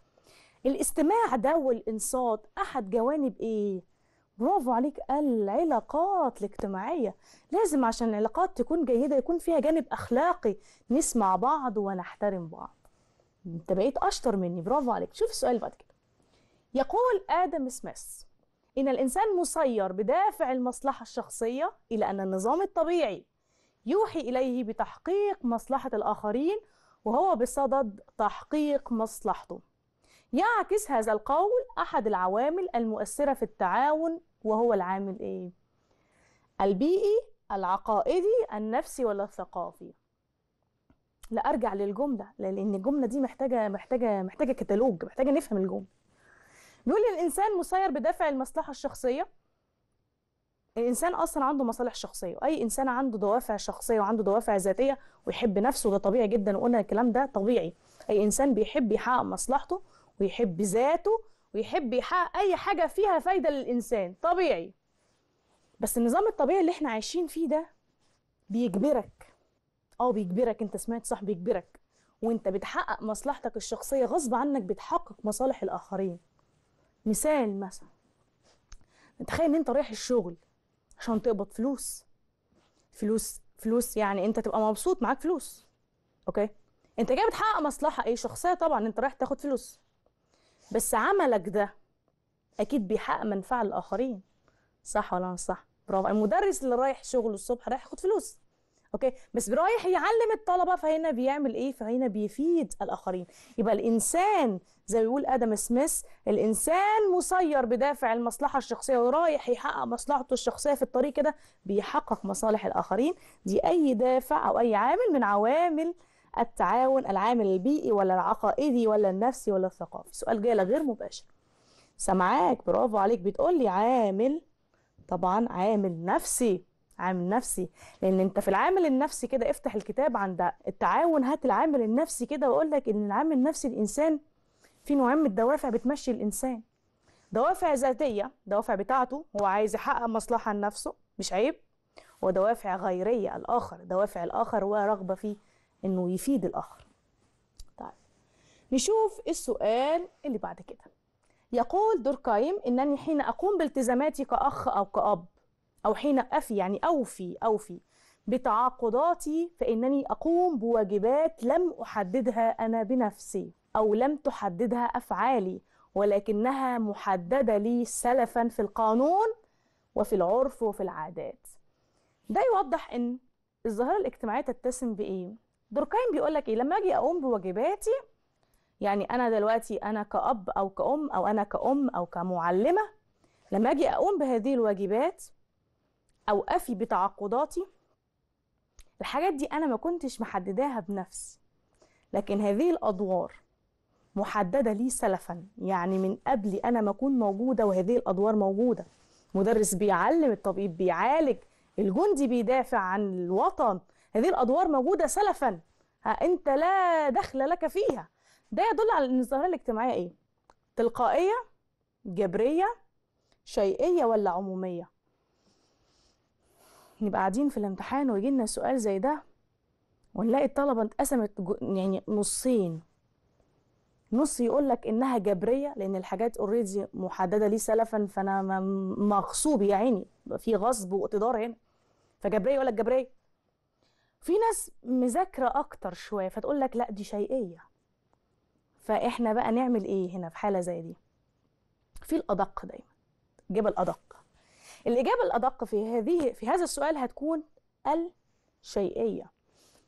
Speaker 1: الاستماع ده والانصات احد جوانب ايه برافو عليك العلاقات الاجتماعية لازم عشان العلاقات تكون جيدة يكون فيها جانب أخلاقي نسمع بعض ونحترم بعض انت بقيت أشطر مني برافو عليك شوف السؤال بعد كده يقول آدم سميث إن الإنسان مسير بدافع المصلحة الشخصية إلى أن النظام الطبيعي يوحي إليه بتحقيق مصلحة الآخرين وهو بصدد تحقيق مصلحته يعكس هذا القول أحد العوامل المؤثرة في التعاون وهو العامل إيه؟ البيئي e، العقائدي النفسي ولا الثقافي لا أرجع للجملة لأن الجملة دي محتاجة محتاجة محتاجة كتالوج محتاجة نفهم الجملة بيقول الإنسان مسير بدافع المصلحة الشخصية الانسان اصلا عنده مصالح شخصيه واي انسان عنده دوافع شخصيه وعنده دوافع ذاتيه ويحب نفسه ده طبيعي جدا وقلنا الكلام ده طبيعي اي انسان بيحب يحقق مصلحته ويحب ذاته ويحب يحقق اي حاجه فيها فايده للانسان طبيعي بس النظام الطبيعي اللي احنا عايشين فيه ده بيجبرك اه بيجبرك انت سمعت صح بيجبرك وانت بتحقق مصلحتك الشخصيه غصب عنك بتحقق مصالح الاخرين مثال مثلا تخيل ان انت رايح الشغل عشان تقبض فلوس فلوس فلوس يعني انت تبقى مبسوط معاك فلوس اوكي انت جاي بتحقق مصلحه ايه شخصيه طبعا انت رايح تاخد فلوس بس عملك ده اكيد بيحقق منفعه للاخرين صح ولا مش صح برافو المدرس اللي رايح شغله الصبح رايح ياخد فلوس اوكي بس رايح يعلم الطلبه فهنا بيعمل ايه فهنا بيفيد الاخرين يبقى الانسان زي ما بيقول ادم سميث الانسان مسير بدافع المصلحه الشخصيه ورايح يحقق مصلحته الشخصيه في الطريق كده بيحقق مصالح الاخرين دي اي دافع او اي عامل من عوامل التعاون العامل البيئي ولا العقائدي ولا النفسي ولا الثقافي سؤال جاي غير مباشر سامعاك برافو عليك بتقول لي عامل طبعا عامل نفسي عامل نفسي لان انت في العامل النفسي كده افتح الكتاب عند التعاون هات العامل النفسي كده واقول لك ان العامل النفسي الانسان في نوعين من الدوافع بتمشي الانسان دوافع ذاتيه دوافع بتاعته هو عايز يحقق مصلحه لنفسه مش عيب ودوافع غيريه الاخر دوافع الاخر ورغبه في انه يفيد الاخر طيب نشوف السؤال اللي بعد كده يقول دوركايم انني حين اقوم بالتزاماتي كاخ او كاب او حين افي يعني اوفي اوفي بتعاقداتي فانني اقوم بواجبات لم احددها انا بنفسي او لم تحددها افعالي ولكنها محدده لي سلفا في القانون وفي العرف وفي العادات ده يوضح ان الظاهره الاجتماعيه تتسم بايه دوركايم بيقول لك ايه لما اجي اقوم بواجباتي يعني انا دلوقتي انا كاب او كام او انا كام او كمعلمه لما اجي اقوم بهذه الواجبات او افي بتعقداتي الحاجات دي انا ما كنتش محدداها بنفسي لكن هذه الادوار محدده لي سلفا يعني من قبل انا ما اكون موجوده وهذه الادوار موجوده مدرس بيعلم الطبيب بيعالج الجندي بيدافع عن الوطن هذه الادوار موجوده سلفا انت لا دخل لك فيها ده يدل على ان الظاهره الاجتماعيه ايه تلقائيه جبريه شيئيه ولا عموميه نبقى قاعدين في الامتحان ويجي لنا سؤال زي ده ونلاقي الطلبه اتقسمت يعني نصين نص يقول لك انها جبريه لان الحاجات اوريدي محدده لي سلفا فانا مغصوب يا عيني في غصب واقتدار هنا فجبريه يقول لك جبريه في ناس مذاكره اكتر شويه فتقول لك لا دي شيئيه فاحنا بقى نعمل ايه هنا في حاله زي دي في الادق دايما الاجابه الادق الاجابه الادق في هذه في هذا السؤال هتكون الشيئيه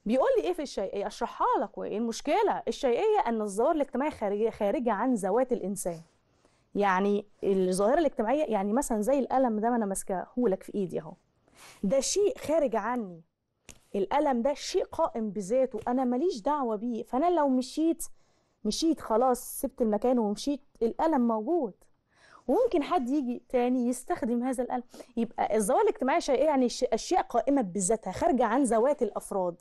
Speaker 1: بيقول لي ايه في الشيئيه اشرحها لك وايه المشكله الشيئيه ان الظواهر الاجتماعيه خارجه خارجه عن ذوات الانسان يعني الظاهره الاجتماعيه يعني مثلا زي القلم ده ما انا ماسكاه لك في ايدي اهو ده شيء خارج عني الالم ده شيء قائم بذاته انا ماليش دعوه بيه فانا لو مشيت مشيت خلاص سبت المكان ومشيت الالم موجود وممكن حد يجي تاني يستخدم هذا الالم يبقى الزوايا الاجتماعيه شيء يعني اشياء قائمه بذاتها خارجه عن ذوات الافراد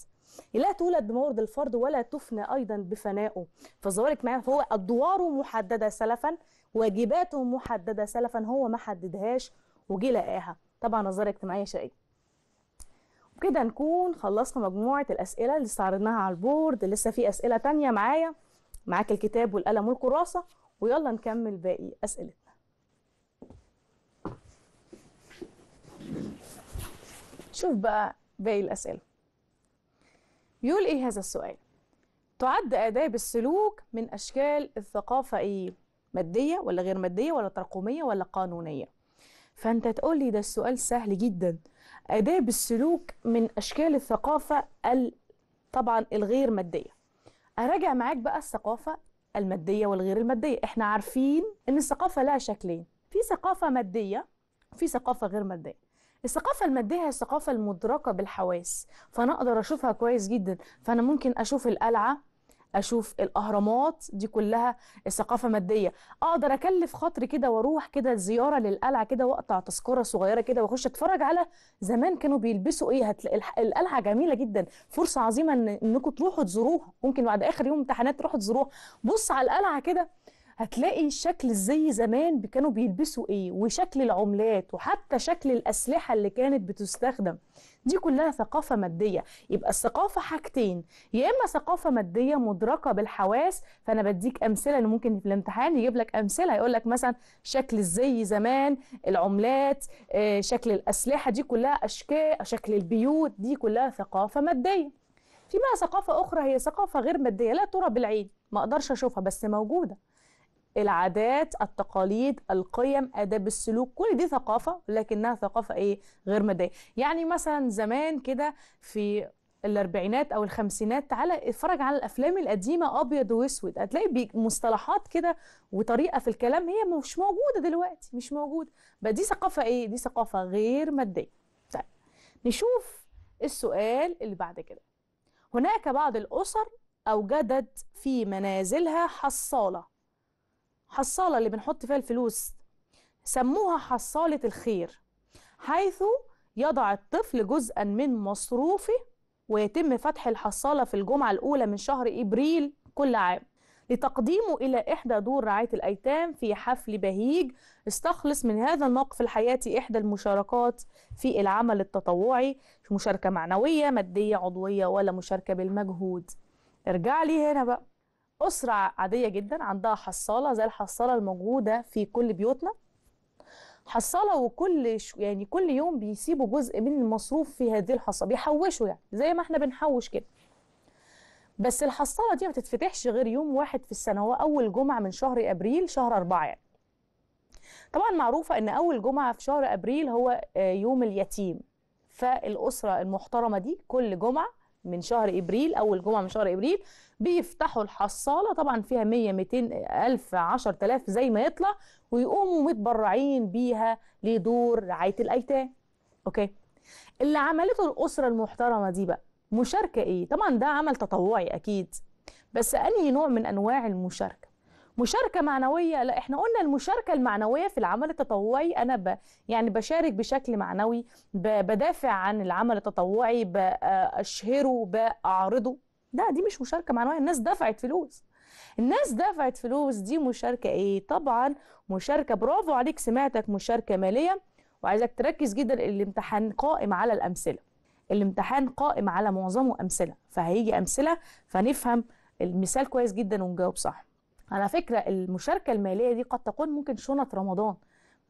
Speaker 1: لا تولد بمورد الفرد ولا تفنى ايضا بفنائه فالزوايا الاجتماعيه هو ادواره محدده سلفا واجباته محدده سلفا هو ما حددهاش وجه لقاها طبعا النظريه الاجتماعيه شيء كده نكون خلصنا مجموعة الأسئلة اللي استعرضناها على البورد لسه في أسئلة تانية معايا معاك الكتاب والقلم والكراسة ويلا نكمل باقي أسئلتنا شوف بقى باقي الأسئلة بيقول إيه هذا السؤال تعد آداب السلوك من أشكال الثقافة إيه مادية ولا غير مادية ولا تراكمية ولا قانونية فأنت تقول لي ده السؤال سهل جداً آداب السلوك من أشكال الثقافة طبعا الغير مادية أراجع معاك بقى الثقافة المادية والغير المادية احنا عارفين ان الثقافة لها شكلين في ثقافة مادية وفي ثقافة غير مادية الثقافة المادية هي الثقافة المدركة بالحواس فأنا أقدر أشوفها كويس جدا فأنا ممكن أشوف القلعة اشوف الاهرامات دي كلها ثقافه ماديه اقدر اكلف خاطري كده واروح كده زياره للقلعه كده واقطع تذكره صغيره كده واخش اتفرج على زمان كانوا بيلبسوا ايه هتلاقي القلعه جميله جدا فرصه عظيمه ان انكم تروحوا تزوروها ممكن بعد اخر يوم امتحانات تروحوا تزوروها بص على القلعه كده هتلاقي شكل زي زمان كانوا بيلبسوا ايه وشكل العملات وحتى شكل الاسلحه اللي كانت بتستخدم دي كلها ثقافه ماديه يبقى الثقافه حاجتين يا اما ثقافه ماديه مدركه بالحواس فانا بديك امثله اللي ممكن في الامتحان يجيب لك امثله يقول لك مثلا شكل الزي زمان العملات آه، شكل الاسلحه دي كلها اشكال شكل البيوت دي كلها ثقافه ماديه في بقى ثقافه اخرى هي ثقافه غير ماديه لا ترى بالعين ما اقدرش اشوفها بس موجوده العادات التقاليد القيم آداب السلوك كل دي ثقافة لكنها ثقافة إيه غير مادية يعني مثلا زمان كده في الاربعينات او الخمسينات تعالى اتفرج على الافلام القديمه ابيض واسود هتلاقي مصطلحات كده وطريقه في الكلام هي مش موجوده دلوقتي مش موجوده بقى دي ثقافه ايه دي ثقافه غير ماديه طيب نشوف السؤال اللي بعد كده هناك بعض الاسر اوجدت في منازلها حصاله حصالة اللي بنحط فيها الفلوس سموها حصالة الخير حيث يضع الطفل جزءا من مصروفه ويتم فتح الحصالة في الجمعة الأولى من شهر إبريل كل عام لتقديمه إلى إحدى دور رعاية الأيتام في حفل بهيج استخلص من هذا الموقف الحياتي إحدى المشاركات في العمل التطوعي في مشاركة معنوية مادية عضوية ولا مشاركة بالمجهود ارجع لي هنا بقى أسرة عادية جدا عندها حصالة زي الحصالة الموجودة في كل بيوتنا حصاله وكل يعني كل يوم بيسيبوا جزء من المصروف في هذه الحصاله بيحوشوا يعني زي ما احنا بنحوش كده بس الحصاله دي ما تتفتحش غير يوم واحد في السنه هو اول جمعه من شهر ابريل شهر أربعة يعني طبعا معروفه ان اول جمعه في شهر ابريل هو آه، يوم اليتيم فالاسره المحترمه دي كل جمعه من شهر ابريل اول جمعه من شهر ابريل بيفتحوا الحصاله طبعا فيها 100 200 الف 10000 زي ما يطلع ويقوموا متبرعين بيها لدور رعايه الايتام اوكي اللي عملته الاسره المحترمه دي بقى مشاركه ايه طبعا ده عمل تطوعي اكيد بس انهي نوع من انواع المشاركه مشاركه معنويه لا احنا قلنا المشاركه المعنويه في العمل التطوعي انا ب يعني بشارك بشكل معنوي ب... بدافع عن العمل التطوعي باشهره آه، باعرضه لا دي مش مشاركه معنويه الناس دفعت فلوس الناس دفعت فلوس دي مشاركه ايه طبعا مشاركه برافو عليك سمعتك مشاركه ماليه وعايزك تركز جدا الامتحان قائم على الامثله الامتحان قائم على معظمه امثله فهيجي امثله فنفهم المثال كويس جدا ونجاوب صح على فكره المشاركه الماليه دي قد تكون ممكن شنط رمضان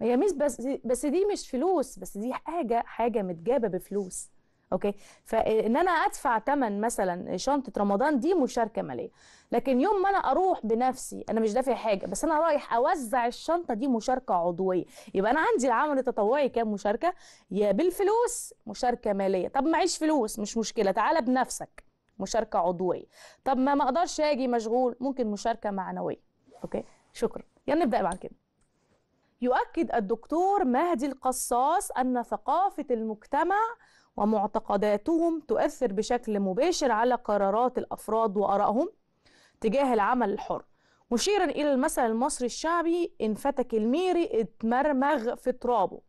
Speaker 1: هي مش بس بس دي مش فلوس بس دي حاجه حاجه متجابه بفلوس اوكي فان انا ادفع ثمن مثلا شنطه رمضان دي مشاركه ماليه لكن يوم ما انا اروح بنفسي انا مش دافع حاجه بس انا رايح اوزع الشنطه دي مشاركه عضويه يبقى انا عندي العمل التطوعي كام مشاركه يا بالفلوس مشاركه ماليه طب معيش فلوس مش مشكله تعالى بنفسك مشاركه عضويه طب ما ما اقدرش اجي مشغول ممكن مشاركه معنويه اوكي شكرا يلا نبدا بعد كده يؤكد الدكتور مهدي القصاص ان ثقافه المجتمع ومعتقداتهم تؤثر بشكل مباشر على قرارات الافراد وارائهم تجاه العمل الحر مشيرا الى المثل المصري الشعبي ان فتك الميري اتمرمغ في ترابه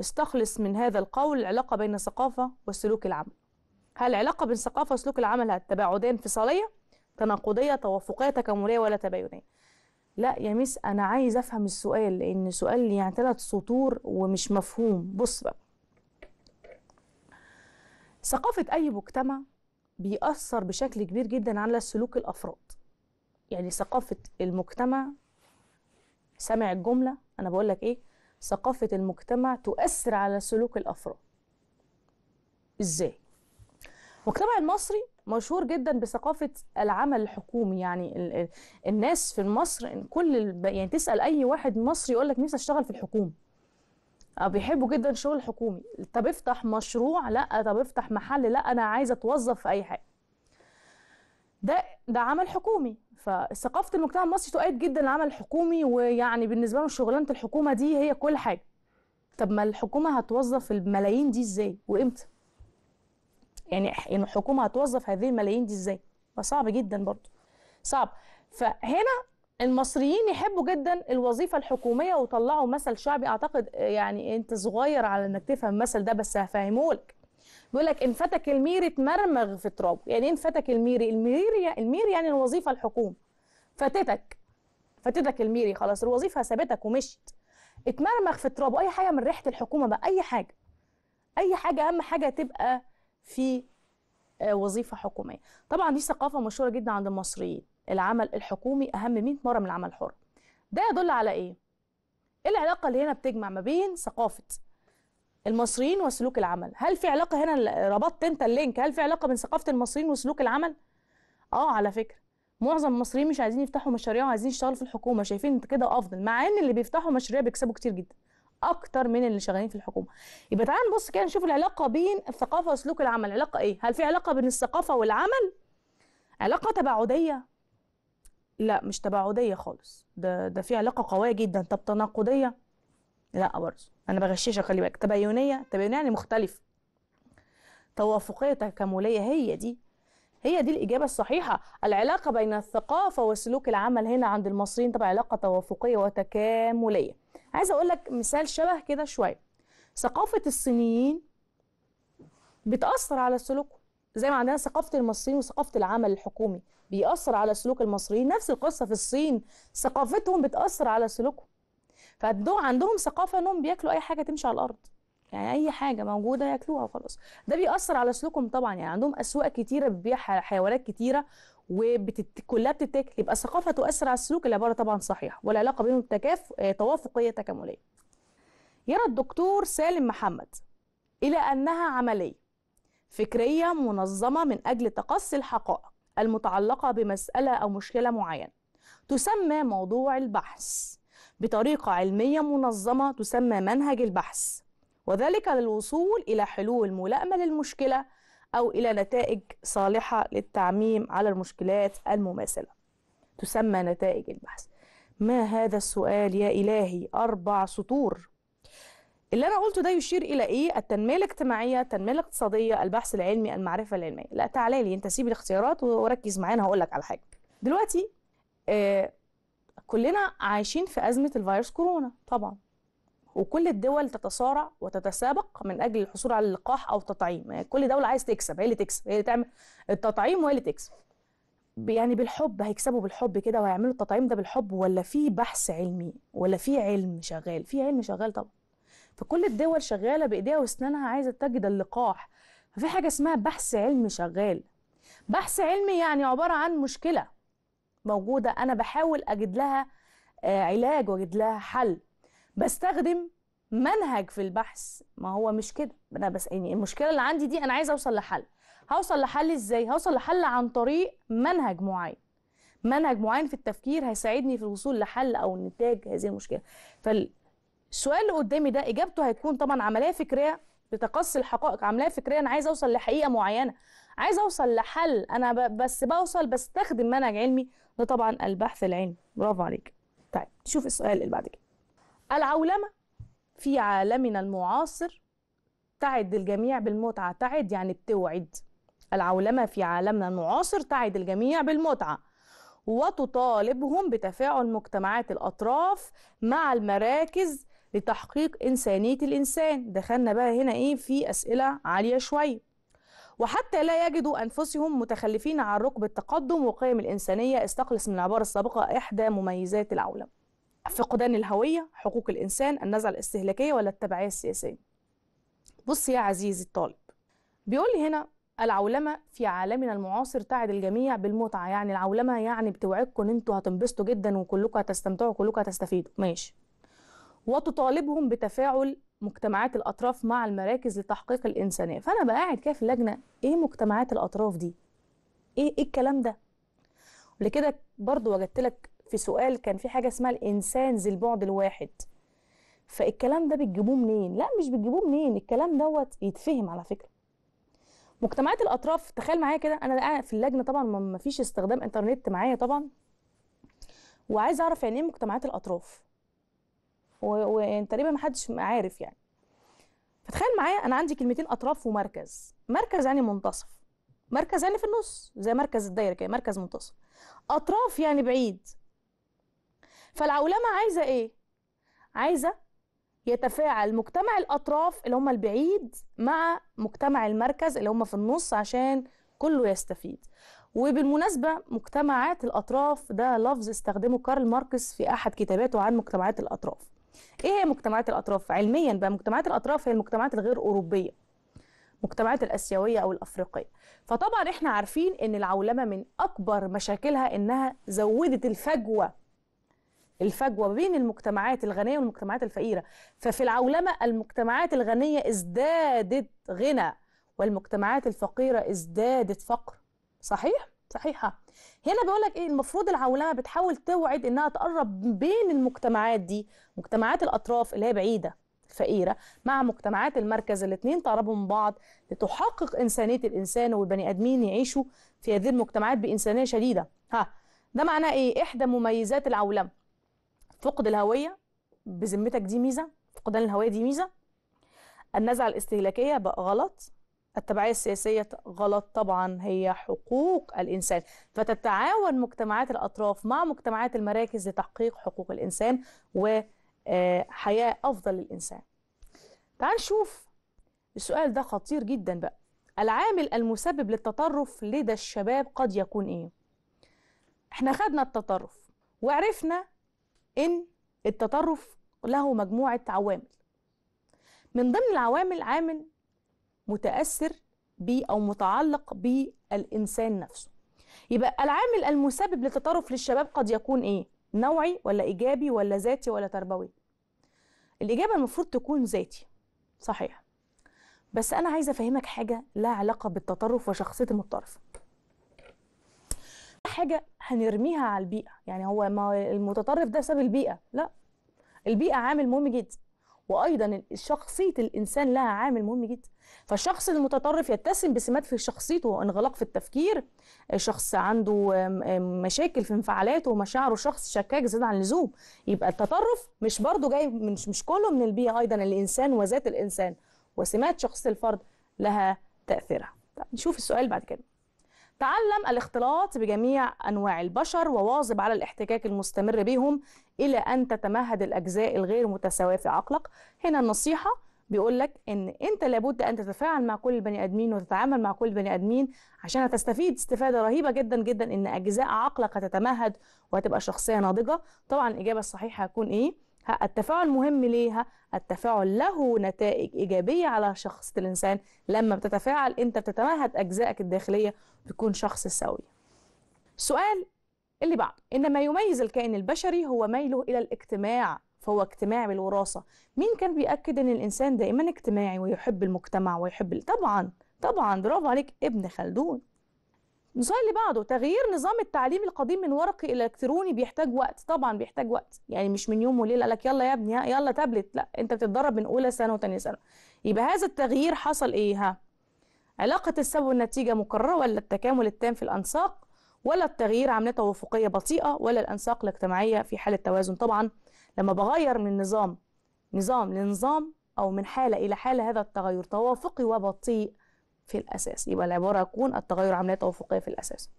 Speaker 1: استخلص من هذا القول العلاقه بين الثقافه والسلوك العام هل العلاقه بين الثقافه وسلوك العمل تباعديه انفصاليه تناقضيه توافقيه تكامليه ولا تباينيه لا يا ميس انا عايز افهم السؤال لان سؤال يعني ثلاث سطور ومش مفهوم بص بقى ثقافه اي مجتمع بيأثر بشكل كبير جدا على سلوك الافراد يعني ثقافه المجتمع سامع الجمله انا بقول لك ايه ثقافه المجتمع تؤثر على سلوك الافراد ازاي المجتمع المصري مشهور جدا بثقافه العمل الحكومي يعني ال ال الناس في مصر كل يعني تسال اي واحد مصري يقول لك نفسي اشتغل في الحكومه آه، بيحبوا جدا الشغل الحكومي طب افتح مشروع لا طب افتح محل لا انا عايزه اتوظف في اي حاجه ده ده عمل حكومي فثقافه المجتمع المصري تؤيد جدا العمل الحكومي ويعني بالنسبه لهم شغلانه الحكومه دي هي كل حاجه طب ما الحكومه هتوظف الملايين دي ازاي وامتى يعني, يعني الحكومه هتوظف هذه الملايين دي ازاي فصعب جدا برضو صعب فهنا المصريين يحبوا جدا الوظيفه الحكوميه وطلعوا مثل شعبي اعتقد آه، يعني انت صغير على انك تفهم المثل ده بس هفهمهولك بيقول لك ان فتك الميري اتمرمغ في ترابه يعني ايه ان فتك الميري الميري الميري يعني الوظيفه الحكومه فاتتك فاتتك الميري خلاص الوظيفه سابتك ومشت اتمرمغ في ترابه اي حاجه من ريحه الحكومه بقى اي حاجه اي حاجه اهم حاجه تبقى في آه، وظيفه حكوميه طبعا دي ثقافه مشهوره جدا عند المصريين العمل الحكومي اهم 100 مره من العمل الحر ده يدل على ايه ايه العلاقه اللي هنا بتجمع ما بين ثقافه المصريين وسلوك العمل هل في علاقه هنا ربطت انت اللينك هل في علاقه بين ثقافه المصريين وسلوك العمل اه على فكره معظم المصريين مش عايزين يفتحوا مشاريع وعايزين يشتغلوا في الحكومه شايفين كده افضل مع ان اللي بيفتحوا مشاريع بيكسبوا كتير جدا اكتر من اللي شغالين في الحكومه يبقى تعال نبص كده نشوف العلاقه بين الثقافه وسلوك العمل علاقه ايه هل في علاقه بين الثقافه والعمل علاقه تباعديه لا مش تباعديه خالص ده ده في علاقه قويه جدا طب تناقضيه لا برضه انا بغششك خلي بالك تباينيه تباينيه يعني مختلف توافقيه تكامليه هي دي هي دي الإجابة الصحيحة العلاقة بين الثقافة وسلوك العمل هنا عند المصريين طبعا علاقة توافقية وتكاملية عايزه اقول لك مثال شبه كده شويه ثقافه الصينيين بتاثر على سلوكهم زي ما عندنا ثقافه المصريين وثقافه العمل الحكومي بيأثر على سلوك المصريين نفس القصه في الصين ثقافتهم بتأثر على سلوكهم فعندهم عندهم ثقافه انهم بياكلوا اي حاجه تمشي على الارض يعني اي حاجه موجوده ياكلوها وخلاص ده بيأثر على سلوكهم طبعا يعني عندهم اسواق كتيره بتبيع حيوانات كتيره وبتت... كلها بتتاكل يبقى الثقافه تؤثر على السلوك العباره طبعا صحيحه والعلاقه بينهم تكاف آه، توافقيه تكامليه يرى الدكتور سالم محمد الى انها عمليه فكريه منظمه من اجل تقصي الحقائق المتعلقه بمساله او مشكله معينه تسمى موضوع البحث بطريقه علميه منظمه تسمى منهج البحث وذلك للوصول الى حلول ملائمه للمشكله أو إلى نتائج صالحة للتعميم على المشكلات المماثلة تسمى نتائج البحث ما هذا السؤال يا إلهي أربع سطور اللي أنا قلته ده يشير إلى إيه؟ التنمية الاجتماعية، التنمية الاقتصادية، البحث العلمي، المعرفة العلمية. لا تعالى لي أنت سيب الاختيارات وركز معانا هقول لك على حاجة. دلوقتي آه كلنا عايشين في أزمة الفيروس كورونا طبعا وكل الدول تتصارع وتتسابق من اجل الحصول على اللقاح او التطعيم يعني كل دوله عايز تكسب هي اللي تكسب هي اللي تعمل التطعيم وهي اللي تكسب يعني بالحب هيكسبوا بالحب كده وهيعملوا التطعيم ده بالحب ولا في بحث علمي ولا في علم شغال في علم شغال طبعا فكل الدول شغاله بايديها واسنانها عايزه تجد اللقاح ففي حاجه اسمها بحث علمي شغال بحث علمي يعني عباره عن مشكله موجوده انا بحاول اجد لها آه، علاج واجد لها حل بستخدم منهج في البحث ما هو مش كده انا بس يعني المشكله اللي عندي دي انا عايزه اوصل لحل هوصل لحل ازاي هوصل لحل عن طريق منهج معين منهج معين في التفكير هيساعدني في الوصول لحل او نتاج هذه المشكله فالسؤال اللي قدامي ده اجابته هيكون طبعا عمليه فكريه بتقصي الحقائق عمليه فكريه انا عايز اوصل لحقيقه معينه عايز اوصل لحل انا بس بوصل بستخدم منهج علمي ده طبعا البحث العلمي برافو عليك طيب شوف السؤال اللي بعد كده العولمة في عالمنا المعاصر تعد الجميع بالمتعة تعد يعني بتوعد العولمة في عالمنا المعاصر تعد الجميع بالمتعة وتطالبهم بتفاعل مجتمعات الأطراف مع المراكز لتحقيق إنسانية الإنسان دخلنا بقى هنا إيه في أسئلة عالية شوية وحتى لا يجدوا أنفسهم متخلفين عن ركب التقدم وقيم الإنسانية استخلص من العبارة السابقة إحدى مميزات العولمة فقدان الهوية حقوق الإنسان النزعة الاستهلاكية ولا التبعية السياسية بص يا عزيزي الطالب بيقول لي هنا العولمة في عالمنا المعاصر تعد الجميع بالمتعة يعني العولمة يعني بتوعدكم ان انتوا هتنبسطوا جدا وكلكم هتستمتعوا وكلكم هتستفيدوا ماشي وتطالبهم بتفاعل مجتمعات الأطراف مع المراكز لتحقيق الإنسانية فأنا بقى قاعد كده في اللجنة إيه مجتمعات الأطراف دي؟ إيه, إيه الكلام ده؟ ولكده برضو وجدت لك في سؤال كان في حاجه اسمها الانسان ذي البعد الواحد فالكلام ده بتجيبوه منين لا مش بتجيبوه منين الكلام دوت يتفهم على فكره مجتمعات الاطراف تخيل معايا كده انا في اللجنه طبعا ما فيش استخدام انترنت معايا طبعا وعايز اعرف يعني ايه مجتمعات الاطراف وتقريبا و... يعني محدش عارف يعني فتخيل معايا انا عندي كلمتين اطراف ومركز مركز يعني منتصف مركز يعني في النص زي مركز الدايره كده مركز منتصف اطراف يعني بعيد فالعولمه عايزه ايه عايزه يتفاعل مجتمع الاطراف اللي هم البعيد مع مجتمع المركز اللي هم في النص عشان كله يستفيد وبالمناسبة مجتمعات الأطراف ده لفظ استخدمه كارل ماركس في أحد كتاباته عن مجتمعات الأطراف إيه هي مجتمعات الأطراف؟ علميا بقى مجتمعات الأطراف هي المجتمعات الغير أوروبية مجتمعات الآسيوية أو الأفريقية فطبعا إحنا عارفين إن العولمة من أكبر مشاكلها إنها زودت الفجوة الفجوه بين المجتمعات الغنيه والمجتمعات الفقيره ففي العولمه المجتمعات الغنيه ازدادت غنى والمجتمعات الفقيره ازدادت فقر صحيح صحيحه هنا بقول لك ايه المفروض العولمه بتحاول توعد انها تقرب بين المجتمعات دي مجتمعات الاطراف اللي هي بعيده الفقيره مع مجتمعات المركز الاثنين تقربوا من بعض لتحقق انسانيه الانسان والبني ادمين يعيشوا في هذه المجتمعات بانسانيه شديده ها ده معناه ايه احدى مميزات العولمه فقد الهويه بذمتك دي ميزه فقدان الهويه دي ميزه النزعه الاستهلاكيه بقى غلط التبعيه السياسيه غلط طبعا هي حقوق الانسان فتتعاون مجتمعات الاطراف مع مجتمعات المراكز لتحقيق حقوق الانسان وحياه آه، افضل للانسان تعال نشوف السؤال ده خطير جدا بقى العامل المسبب للتطرف لدى الشباب قد يكون ايه احنا خدنا التطرف وعرفنا ان التطرف له مجموعه عوامل من ضمن العوامل عامل متاثر بي او متعلق بالانسان نفسه يبقى العامل المسبب للتطرف للشباب قد يكون ايه نوعي ولا ايجابي ولا ذاتي ولا تربوي الاجابه المفروض تكون ذاتي صحيح بس انا عايزه افهمك حاجه لها علاقه بالتطرف وشخصيه المتطرف حاجه هنرميها على البيئه يعني هو ما المتطرف ده ساب البيئه لا البيئه عامل مهم جدا وايضا شخصيه الانسان لها عامل مهم جدا فالشخص المتطرف يتسم بسمات في شخصيته وانغلاق في التفكير شخص عنده مشاكل في انفعالاته ومشاعره شخص شكاك زاد عن اللزوم يبقى التطرف مش برضه جاي مش مش كله من البيئه ايضا الانسان وذات الانسان وسمات شخصيه الفرد لها تاثيرها نشوف السؤال بعد كده تعلم الاختلاط بجميع أنواع البشر وواظب على الاحتكاك المستمر بهم إلى أن تتمهد الأجزاء الغير متساوية في عقلك هنا النصيحة بيقول لك ان انت لابد ان تتفاعل مع كل البني ادمين وتتعامل مع كل البني ادمين عشان هتستفيد استفاده رهيبه جدا جدا ان اجزاء عقلك هتتمهد وهتبقى شخصيه ناضجه طبعا الاجابه الصحيحه هتكون ايه التفاعل مهم ليها التفاعل له نتائج إيجابية على شخص الإنسان لما بتتفاعل أنت بتتمهد أجزائك الداخلية بتكون شخص سوي سؤال اللي بعد إن ما يميز الكائن البشري هو ميله إلى الاجتماع فهو اجتماعي بالوراثة مين كان بيأكد أن الإنسان دائما اجتماعي ويحب المجتمع ويحب طبعا طبعا برافو عليك ابن خلدون النصايح اللي بعده تغيير نظام التعليم القديم من ورقي الى الكتروني بيحتاج وقت طبعا بيحتاج وقت يعني مش من يوم وليله قال لك يلا يا ابني يلا تابلت لا انت بتتدرب من اولى سنه وثانيه سنه يبقى هذا التغيير حصل ايه ها علاقه السبب والنتيجه مكرره ولا التكامل التام في الانساق ولا التغيير عمليه توافقيه بطيئه ولا الانساق الاجتماعيه في حاله توازن طبعا لما بغير من نظام نظام لنظام او من حاله الى حاله هذا التغير توافقي وبطيء في الأساس يبقى العبارة يكون التغير عملية توافقية في الأساس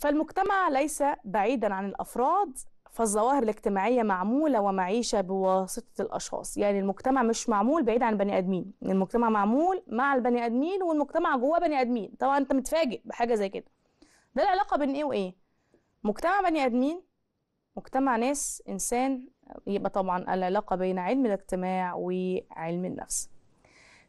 Speaker 1: فالمجتمع ليس بعيدا عن الأفراد فالظواهر الاجتماعية معمولة ومعيشة بواسطة الأشخاص يعني المجتمع مش معمول بعيد عن البني آدمين المجتمع معمول مع البني آدمين والمجتمع جواه بني آدمين طبعا أنت متفاجئ بحاجة زي كده ده العلاقة بين إيه وإيه مجتمع بني آدمين مجتمع ناس إنسان يبقى طبعا العلاقة بين علم الاجتماع وعلم النفس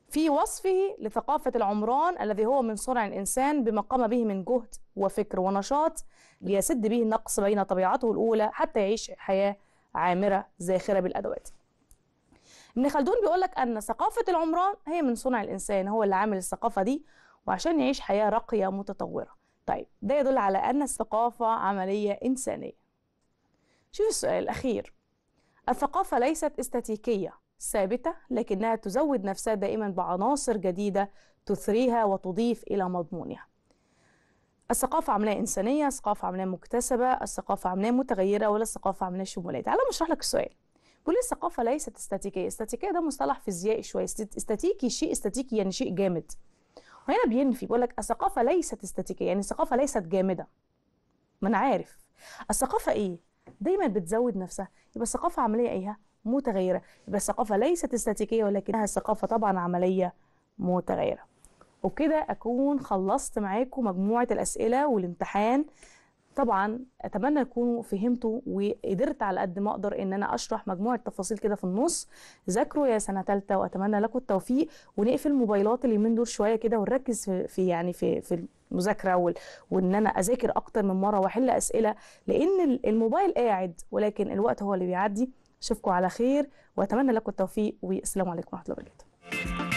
Speaker 1: في وصفه لثقافة العمران الذي هو من صنع الإنسان بما قام به من جهد وفكر ونشاط ليسد به النقص بين طبيعته الأولى حتى يعيش حياة عامرة زاخرة بالأدوات ابن خلدون بيقول لك أن ثقافة العمران هي من صنع الإنسان هو اللي عامل الثقافة دي وعشان يعيش حياة راقية متطورة طيب ده يدل على أن الثقافة عملية إنسانية شوف السؤال الأخير الثقافة ليست استاتيكية ثابتة لكنها تزود نفسها دائما بعناصر جديدة تثريها وتضيف إلى مضمونها الثقافة عملية إنسانية الثقافة عملية مكتسبة الثقافة عملية متغيرة ولا الثقافة عملية شمولية تعالوا نشرح لك السؤال بيقول الثقافة ليست استاتيكية استاتيكية ده مصطلح فيزيائي شوية استاتيكي شيء استاتيكي يعني شيء جامد وهنا بينفي بيقول لك الثقافة ليست استاتيكية يعني الثقافة ليست جامدة ما أنا عارف الثقافة إيه؟ دايما بتزود نفسها يبقى الثقافة عملية إيه؟ متغيره يبقى الثقافه ليست استاتيكيه ولكنها الثقافه طبعا عمليه متغيره وبكده اكون خلصت معاكم مجموعه الاسئله والامتحان طبعا اتمنى تكونوا فهمتوا وقدرت على قد ما اقدر ان انا اشرح مجموعه تفاصيل كده في النص ذاكروا يا سنه ثالثه واتمنى لكم التوفيق ونقفل الموبايلات اللي من دول شويه كده ونركز في, في يعني في في المذاكره وال... وان انا اذاكر اكتر من مره واحل اسئله لان الموبايل قاعد ولكن الوقت هو اللي بيعدي اشوفكم على خير واتمنى لكم التوفيق والسلام عليكم ورحمه الله وبركاته